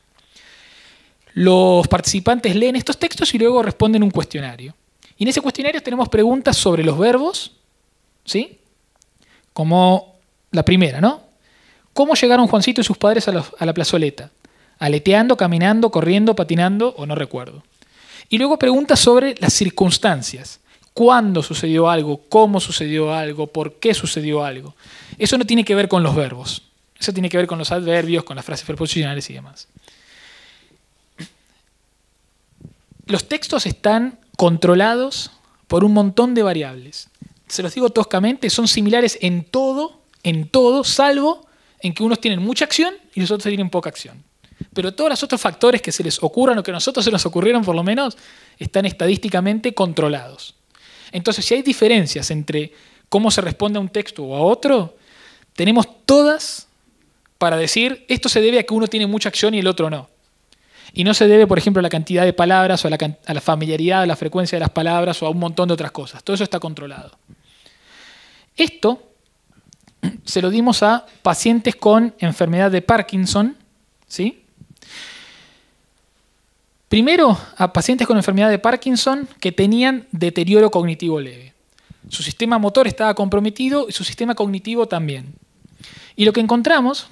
Los participantes leen estos textos y luego responden un cuestionario. Y en ese cuestionario tenemos preguntas sobre los verbos, ¿sí? Como la primera, ¿no? ¿Cómo llegaron Juancito y sus padres a, la plazoleta? Aleteando, caminando, corriendo, patinando o no recuerdo. Y luego preguntas sobre las circunstancias cuándo sucedió algo, cómo sucedió algo, por qué sucedió algo. Eso no tiene que ver con los verbos. Eso tiene que ver con los adverbios, con las frases preposicionales y demás. Los textos están controlados por un montón de variables. Se los digo toscamente, son similares en todo, en todo, salvo en que unos tienen mucha acción y los otros tienen poca acción. Pero todos los otros factores que se les ocurran o que a nosotros se nos ocurrieron por lo menos, están estadísticamente controlados. Entonces, si hay diferencias entre cómo se responde a un texto o a otro, tenemos todas para decir esto se debe a que uno tiene mucha acción y el otro no. Y no se debe, por ejemplo, a la cantidad de palabras o a la, familiaridad, a la frecuencia de las palabras o a un montón de otras cosas. Todo eso está controlado. Esto se lo dimos a pacientes con enfermedad de Parkinson, ¿sí? Primero, a pacientes con enfermedad de Parkinson que tenían deterioro cognitivo leve. Su sistema motor estaba comprometido y su sistema cognitivo también. Y lo que encontramos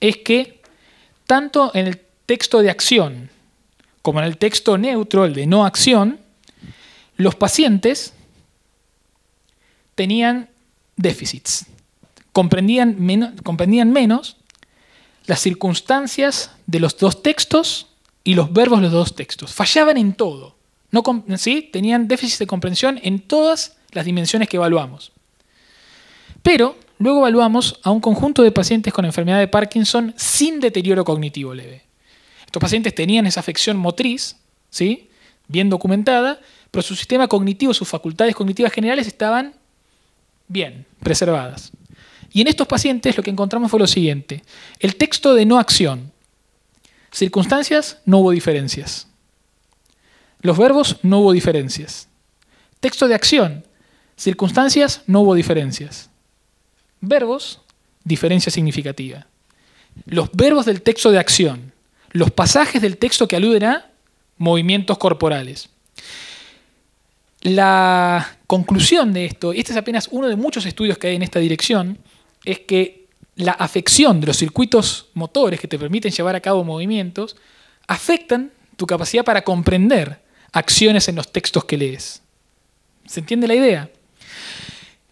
es que tanto en el texto de acción como en el texto neutro, el de no acción, los pacientes tenían déficits, comprendían, comprendían menos las circunstancias de los dos textos y los verbos los dos textos. Fallaban en todo. No, ¿sí? Tenían déficit de comprensión en todas las dimensiones que evaluamos. Pero luego evaluamos a un conjunto de pacientes con enfermedad de Parkinson sin deterioro cognitivo leve. Estos pacientes tenían esa afección motriz, ¿sí? bien documentada, pero su sistema cognitivo, sus facultades cognitivas generales estaban bien, preservadas. Y en estos pacientes lo que encontramos fue lo siguiente. El texto de no acción, Circunstancias, no hubo diferencias. Los verbos, no hubo diferencias. Texto de acción, circunstancias, no hubo diferencias. Verbos, diferencia significativa. Los verbos del texto de acción, los pasajes del texto que aluden a movimientos corporales. La conclusión de esto, y este es apenas uno de muchos estudios que hay en esta dirección, es que la afección de los circuitos motores que te permiten llevar a cabo movimientos afectan tu capacidad para comprender acciones en los textos que lees. ¿Se entiende la idea?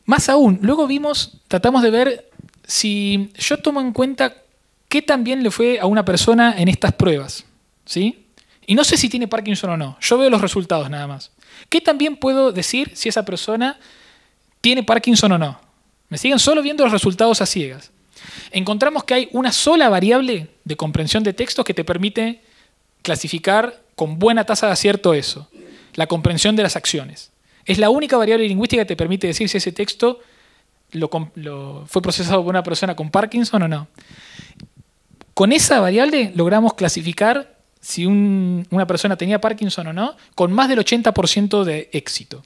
Más aún, luego vimos, tratamos de ver si yo tomo en cuenta qué también le fue a una persona en estas pruebas, ¿sí? Y no sé si tiene Parkinson o no, yo veo los resultados nada más. ¿Qué también puedo decir si esa persona tiene Parkinson o no? Me siguen solo viendo los resultados a ciegas encontramos que hay una sola variable de comprensión de textos que te permite clasificar con buena tasa de acierto eso, la comprensión de las acciones. Es la única variable lingüística que te permite decir si ese texto fue procesado por una persona con Parkinson o no. Con esa variable logramos clasificar si una persona tenía Parkinson o no con más del 80% de éxito.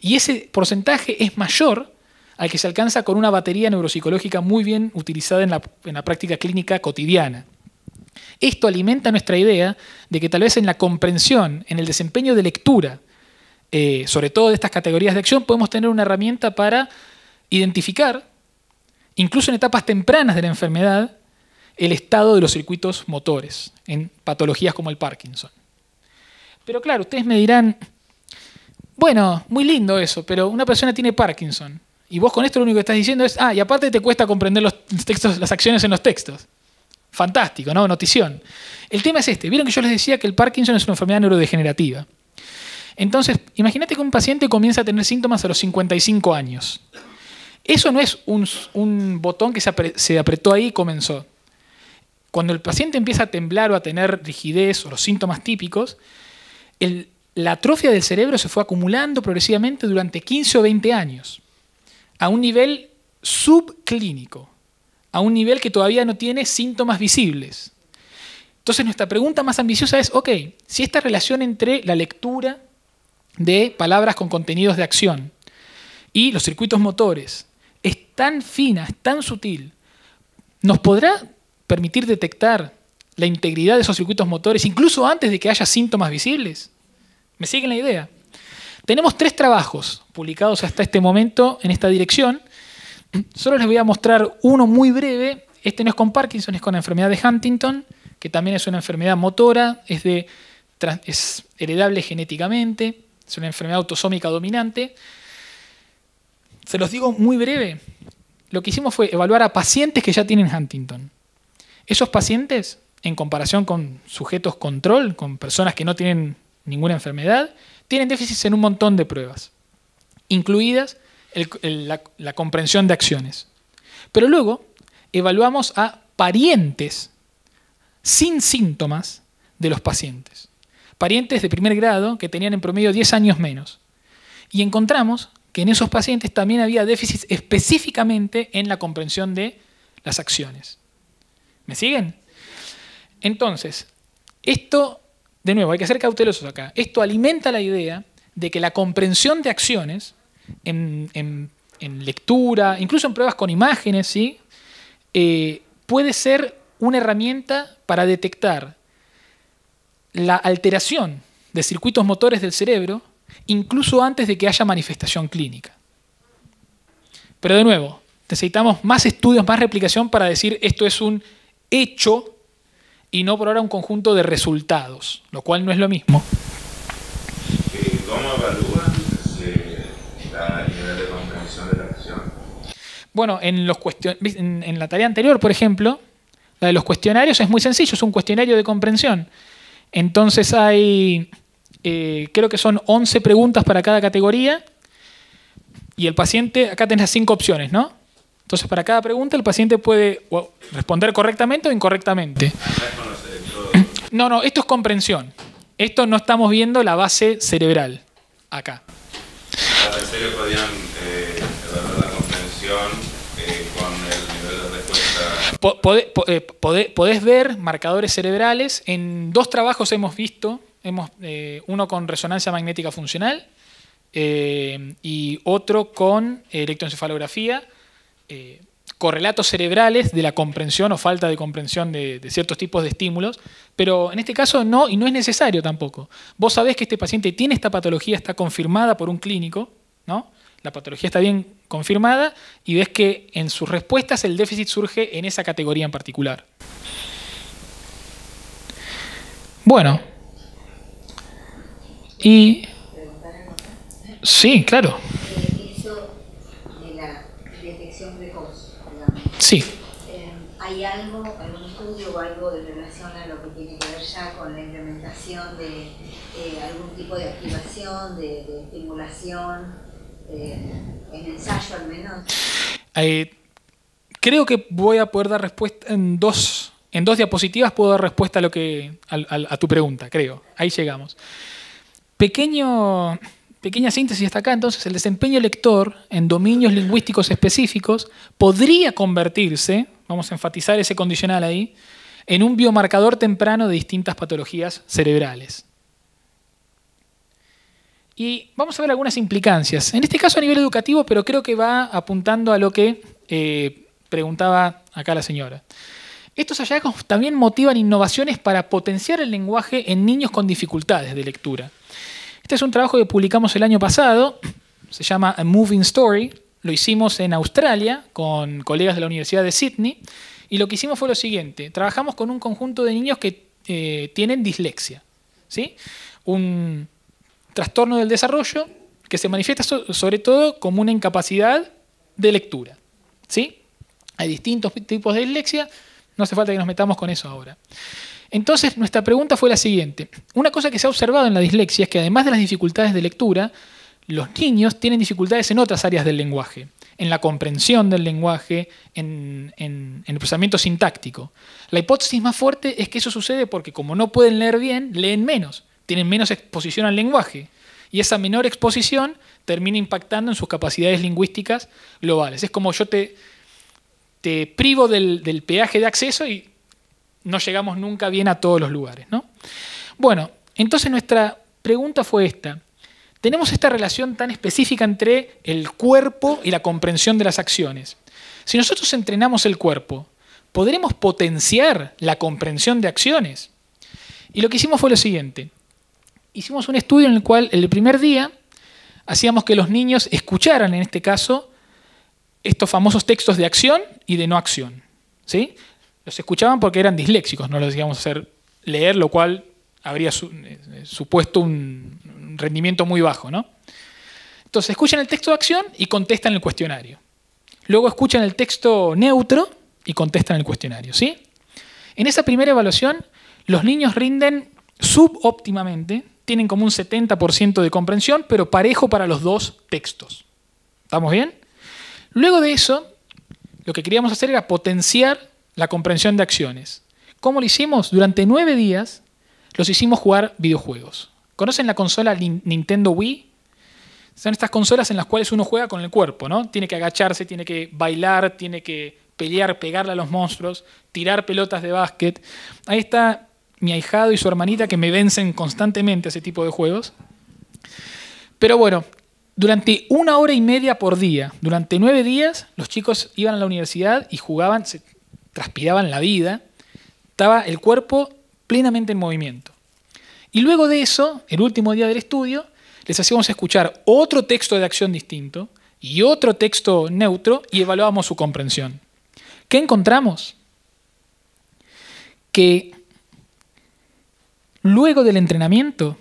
Y ese porcentaje es mayor al que se alcanza con una batería neuropsicológica muy bien utilizada en la, práctica clínica cotidiana. Esto alimenta nuestra idea de que tal vez en la comprensión, en el desempeño de lectura, eh, sobre todo de estas categorías de acción, podemos tener una herramienta para identificar, incluso en etapas tempranas de la enfermedad, el estado de los circuitos motores en patologías como el Parkinson. Pero claro, ustedes me dirán, bueno, muy lindo eso, pero una persona tiene Parkinson. Y vos con esto lo único que estás diciendo es, ah, y aparte te cuesta comprender los textos, las acciones en los textos. Fantástico, ¿no? Notición. El tema es este. Vieron que yo les decía que el Parkinson es una enfermedad neurodegenerativa. Entonces, imagínate que un paciente comienza a tener síntomas a los 55 años. Eso no es un, botón que se, apretó ahí y comenzó. Cuando el paciente empieza a temblar o a tener rigidez o los síntomas típicos, la atrofia del cerebro se fue acumulando progresivamente durante 15 o 20 años a un nivel subclínico, a un nivel que todavía no tiene síntomas visibles. Entonces nuestra pregunta más ambiciosa es, ok, si esta relación entre la lectura de palabras con contenidos de acción y los circuitos motores es tan fina, es tan sutil, ¿nos podrá permitir detectar la integridad de esos circuitos motores incluso antes de que haya síntomas visibles? ¿Me siguen la idea? Tenemos tres trabajos publicados hasta este momento en esta dirección. Solo les voy a mostrar uno muy breve. Este no es con Parkinson, es con la enfermedad de Huntington, que también es una enfermedad motora, es, es heredable genéticamente, es una enfermedad autosómica dominante. Se los digo muy breve. Lo que hicimos fue evaluar a pacientes que ya tienen Huntington. Esos pacientes, en comparación con sujetos control, con personas que no tienen ninguna enfermedad, tienen déficits en un montón de pruebas, incluidas la, la comprensión de acciones. Pero luego evaluamos a parientes sin síntomas de los pacientes, parientes de primer grado que tenían en promedio 10 años menos. Y encontramos que en esos pacientes también había déficits específicamente en la comprensión de las acciones. ¿Me siguen? Entonces, esto de nuevo, hay que ser cautelosos acá. Esto alimenta la idea de que la comprensión de acciones en, lectura, incluso en pruebas con imágenes, eh, puede ser una herramienta para detectar la alteración de circuitos motores del cerebro incluso antes de que haya manifestación clínica. Pero de nuevo, necesitamos más estudios, más replicación para decir esto es un hecho y no por ahora un conjunto de resultados, lo cual no es lo mismo. ¿Cómo evalúan la nivel de comprensión de la acción? Bueno, en, los en, la tarea anterior, por ejemplo, la de los cuestionarios es muy sencillo, es un cuestionario de comprensión. Entonces hay, eh, creo que son 11 preguntas para cada categoría y el paciente, acá tenés las 5 opciones, ¿no? Entonces, para cada pregunta, el paciente puede responder correctamente o incorrectamente. No, no, esto es comprensión. Esto no estamos viendo la base cerebral. Acá. podían eh, la comprensión eh, con el nivel de respuesta? Eh, podés ver marcadores cerebrales. En dos trabajos hemos visto, hemos, uno con resonancia magnética funcional y otro con electroencefalografía eh, correlatos cerebrales de la comprensión o falta de comprensión de, ciertos tipos de estímulos, pero en este caso no, y no es necesario tampoco. Vos sabés que este paciente tiene esta patología, está confirmada por un clínico, ¿no? La patología está bien confirmada y ves que en sus respuestas el déficit surge en esa categoría en particular. Bueno. Y... Sí, claro. Sí. Eh, ¿Hay algo, algún estudio o algo de relación a lo que tiene que ver ya con la implementación de eh, algún tipo de activación, de, estimulación, eh, en ensayo al menos? creo que voy a poder dar respuesta en dos, en dos diapositivas puedo dar respuesta a, lo que, a tu pregunta, creo. Ahí llegamos. Pequeño pequeña síntesis hasta acá, entonces el desempeño lector en dominios lingüísticos específicos podría convertirse, vamos a enfatizar ese condicional ahí, en un biomarcador temprano de distintas patologías cerebrales. Y vamos a ver algunas implicancias, en este caso a nivel educativo, pero creo que va apuntando a lo que eh, preguntaba acá la señora. Estos hallazgos también motivan innovaciones para potenciar el lenguaje en niños con dificultades de lectura. Este es un trabajo que publicamos el año pasado, se llama A Moving Story, lo hicimos en Australia con colegas de la Universidad de Sydney y lo que hicimos fue lo siguiente, trabajamos con un conjunto de niños que eh, tienen dislexia, ¿sí? un trastorno del desarrollo que se manifiesta sobre todo como una incapacidad de lectura. ¿sí? Hay distintos tipos de dislexia, no hace falta que nos metamos con eso ahora. Entonces, nuestra pregunta fue la siguiente. Una cosa que se ha observado en la dislexia es que además de las dificultades de lectura, los niños tienen dificultades en otras áreas del lenguaje, en la comprensión del lenguaje, en, el procesamiento sintáctico. La hipótesis más fuerte es que eso sucede porque como no pueden leer bien, leen menos, tienen menos exposición al lenguaje y esa menor exposición termina impactando en sus capacidades lingüísticas globales. Es como yo te, privo del, peaje de acceso y no llegamos nunca bien a todos los lugares. ¿no? Bueno, entonces nuestra pregunta fue esta. Tenemos esta relación tan específica entre el cuerpo y la comprensión de las acciones. Si nosotros entrenamos el cuerpo, ¿podremos potenciar la comprensión de acciones? Y lo que hicimos fue lo siguiente. Hicimos un estudio en el cual el primer día hacíamos que los niños escucharan, en este caso, estos famosos textos de acción y de no acción. ¿sí? Se escuchaban porque eran disléxicos, no los a hacer leer, lo cual habría eh, eh, supuesto un, rendimiento muy bajo, Entonces escuchan el texto de acción y contestan el cuestionario. Luego escuchan el texto neutro y contestan el cuestionario, ¿sí? En esa primera evaluación, los niños rinden subóptimamente, tienen como un 70% de comprensión, pero parejo para los dos textos. ¿Estamos bien? Luego de eso, lo que queríamos hacer era potenciar la comprensión de acciones. ¿Cómo lo hicimos? Durante nueve días los hicimos jugar videojuegos. ¿Conocen la consola Nintendo Wii? Son estas consolas en las cuales uno juega con el cuerpo, ¿no? Tiene que agacharse, tiene que bailar, tiene que pelear, pegarle a los monstruos, tirar pelotas de básquet. Ahí está mi ahijado y su hermanita que me vencen constantemente a ese tipo de juegos. Pero bueno, durante una hora y media por día, durante nueve días, los chicos iban a la universidad y jugaban, transpiraban la vida, estaba el cuerpo plenamente en movimiento. Y luego de eso, el último día del estudio, les hacíamos escuchar otro texto de acción distinto y otro texto neutro y evaluábamos su comprensión. ¿Qué encontramos? Que luego del entrenamiento,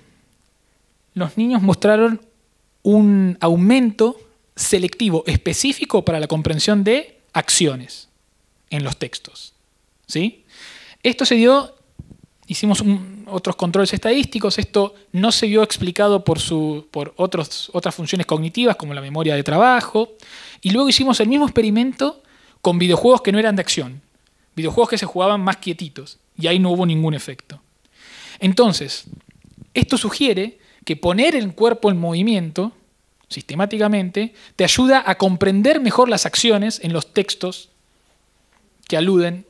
los niños mostraron un aumento selectivo específico para la comprensión de acciones en los textos. ¿sí? Esto se dio, hicimos otros controles estadísticos, esto no se vio explicado por, su, por otros, otras funciones cognitivas como la memoria de trabajo, y luego hicimos el mismo experimento con videojuegos que no eran de acción, videojuegos que se jugaban más quietitos, y ahí no hubo ningún efecto. Entonces, esto sugiere que poner el cuerpo en movimiento sistemáticamente te ayuda a comprender mejor las acciones en los textos que aluden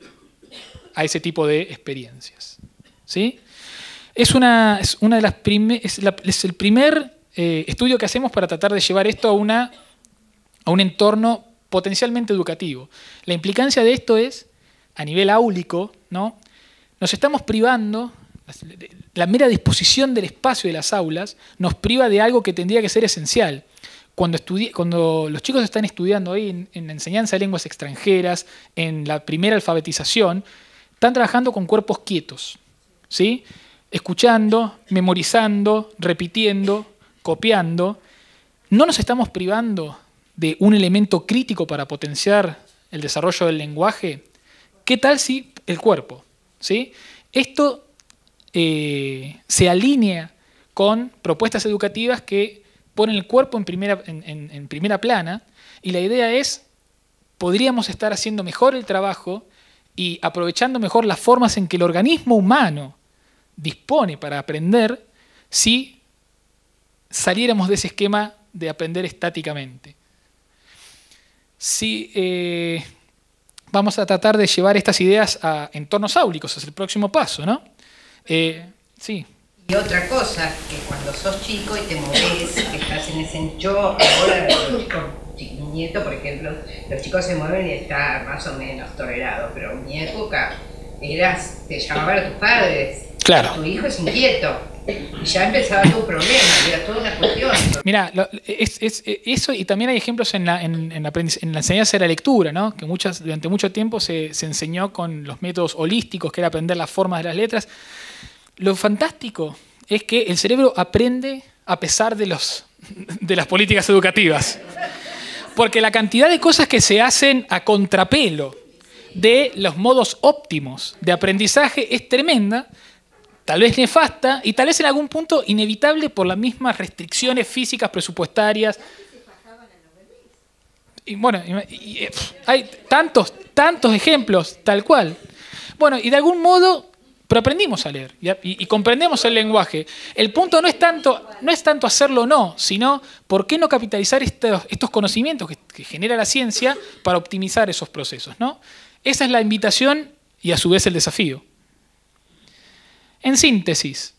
a ese tipo de experiencias. ¿Sí? Es, una, de las prime, es, el primer eh, estudio que hacemos para tratar de llevar esto a, una, a un entorno potencialmente educativo. La implicancia de esto es, a nivel áulico, ¿no? nos estamos privando, la mera disposición del espacio de las aulas nos priva de algo que tendría que ser esencial cuando, cuando los chicos están estudiando ahí en, la enseñanza de lenguas extranjeras, en la primera alfabetización, están trabajando con cuerpos quietos, ¿sí? escuchando, memorizando, repitiendo, copiando. No nos estamos privando de un elemento crítico para potenciar el desarrollo del lenguaje. ¿Qué tal si el cuerpo? ¿sí? Esto eh, se alinea con propuestas educativas que Ponen el cuerpo en primera, en, primera plana y la idea es, podríamos estar haciendo mejor el trabajo y aprovechando mejor las formas en que el organismo humano dispone para aprender si saliéramos de ese esquema de aprender estáticamente. Si eh, vamos a tratar de llevar estas ideas a entornos áulicos, es el próximo paso, eh, sí. Y otra cosa, que cuando sos chico y te mueves, que estás en ese yo ahora con mi nieto, por ejemplo, los chicos se mueven y está más o menos tolerado, pero en mi época eras, te llamaban a tus padres, claro. tu hijo es inquieto, y ya empezaba todo problema, era toda una cuestión. Mira, es, es, eso y también hay ejemplos en la, en, en la enseñanza de la lectura, ¿no? que muchas, durante mucho tiempo se, se enseñó con los métodos holísticos, que era aprender las formas de las letras, lo fantástico es que el cerebro aprende a pesar de, los, de las políticas educativas. Porque la cantidad de cosas que se hacen a contrapelo de los modos óptimos de aprendizaje es tremenda, tal vez nefasta y tal vez en algún punto inevitable por las mismas restricciones físicas, presupuestarias. Y bueno, hay tantos, tantos ejemplos, tal cual. Bueno, y de algún modo pero aprendimos a leer y, comprendemos el lenguaje. El punto no es tanto, no es tanto hacerlo o no, sino por qué no capitalizar estos, conocimientos que, genera la ciencia para optimizar esos procesos. ¿no? Esa es la invitación y a su vez el desafío. En síntesis,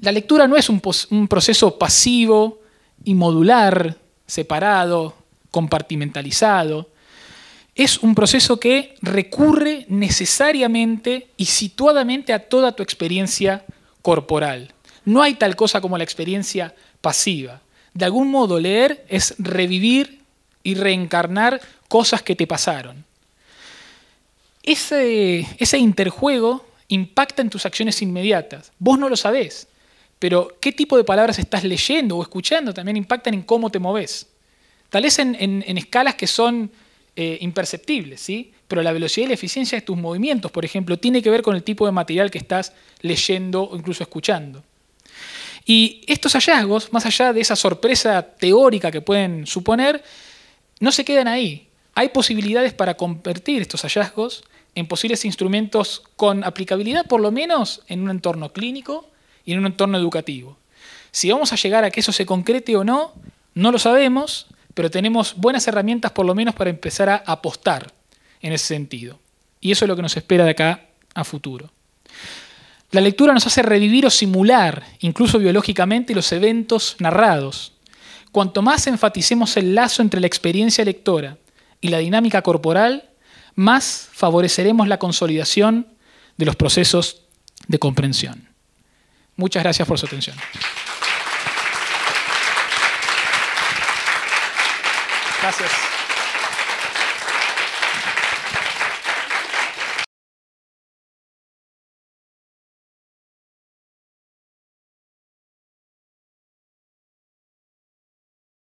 la lectura no es un, un proceso pasivo y modular, separado, compartimentalizado es un proceso que recurre necesariamente y situadamente a toda tu experiencia corporal. No hay tal cosa como la experiencia pasiva. De algún modo, leer es revivir y reencarnar cosas que te pasaron. Ese, interjuego impacta en tus acciones inmediatas. Vos no lo sabés, pero qué tipo de palabras estás leyendo o escuchando también impactan en cómo te moves. Tal vez en escalas que son eh, imperceptibles, ¿sí? Pero la velocidad y la eficiencia de tus movimientos, por ejemplo, tiene que ver con el tipo de material que estás leyendo o incluso escuchando. Y estos hallazgos, más allá de esa sorpresa teórica que pueden suponer, no se quedan ahí. Hay posibilidades para convertir estos hallazgos en posibles instrumentos con aplicabilidad, por lo menos en un entorno clínico y en un entorno educativo. Si vamos a llegar a que eso se concrete o no, no lo sabemos, pero tenemos buenas herramientas por lo menos para empezar a apostar en ese sentido. Y eso es lo que nos espera de acá a futuro. La lectura nos hace revivir o simular, incluso biológicamente, los eventos narrados. Cuanto más enfaticemos el lazo entre la experiencia lectora y la dinámica corporal, más favoreceremos la consolidación de los procesos de comprensión. Muchas gracias por su atención. Gracias.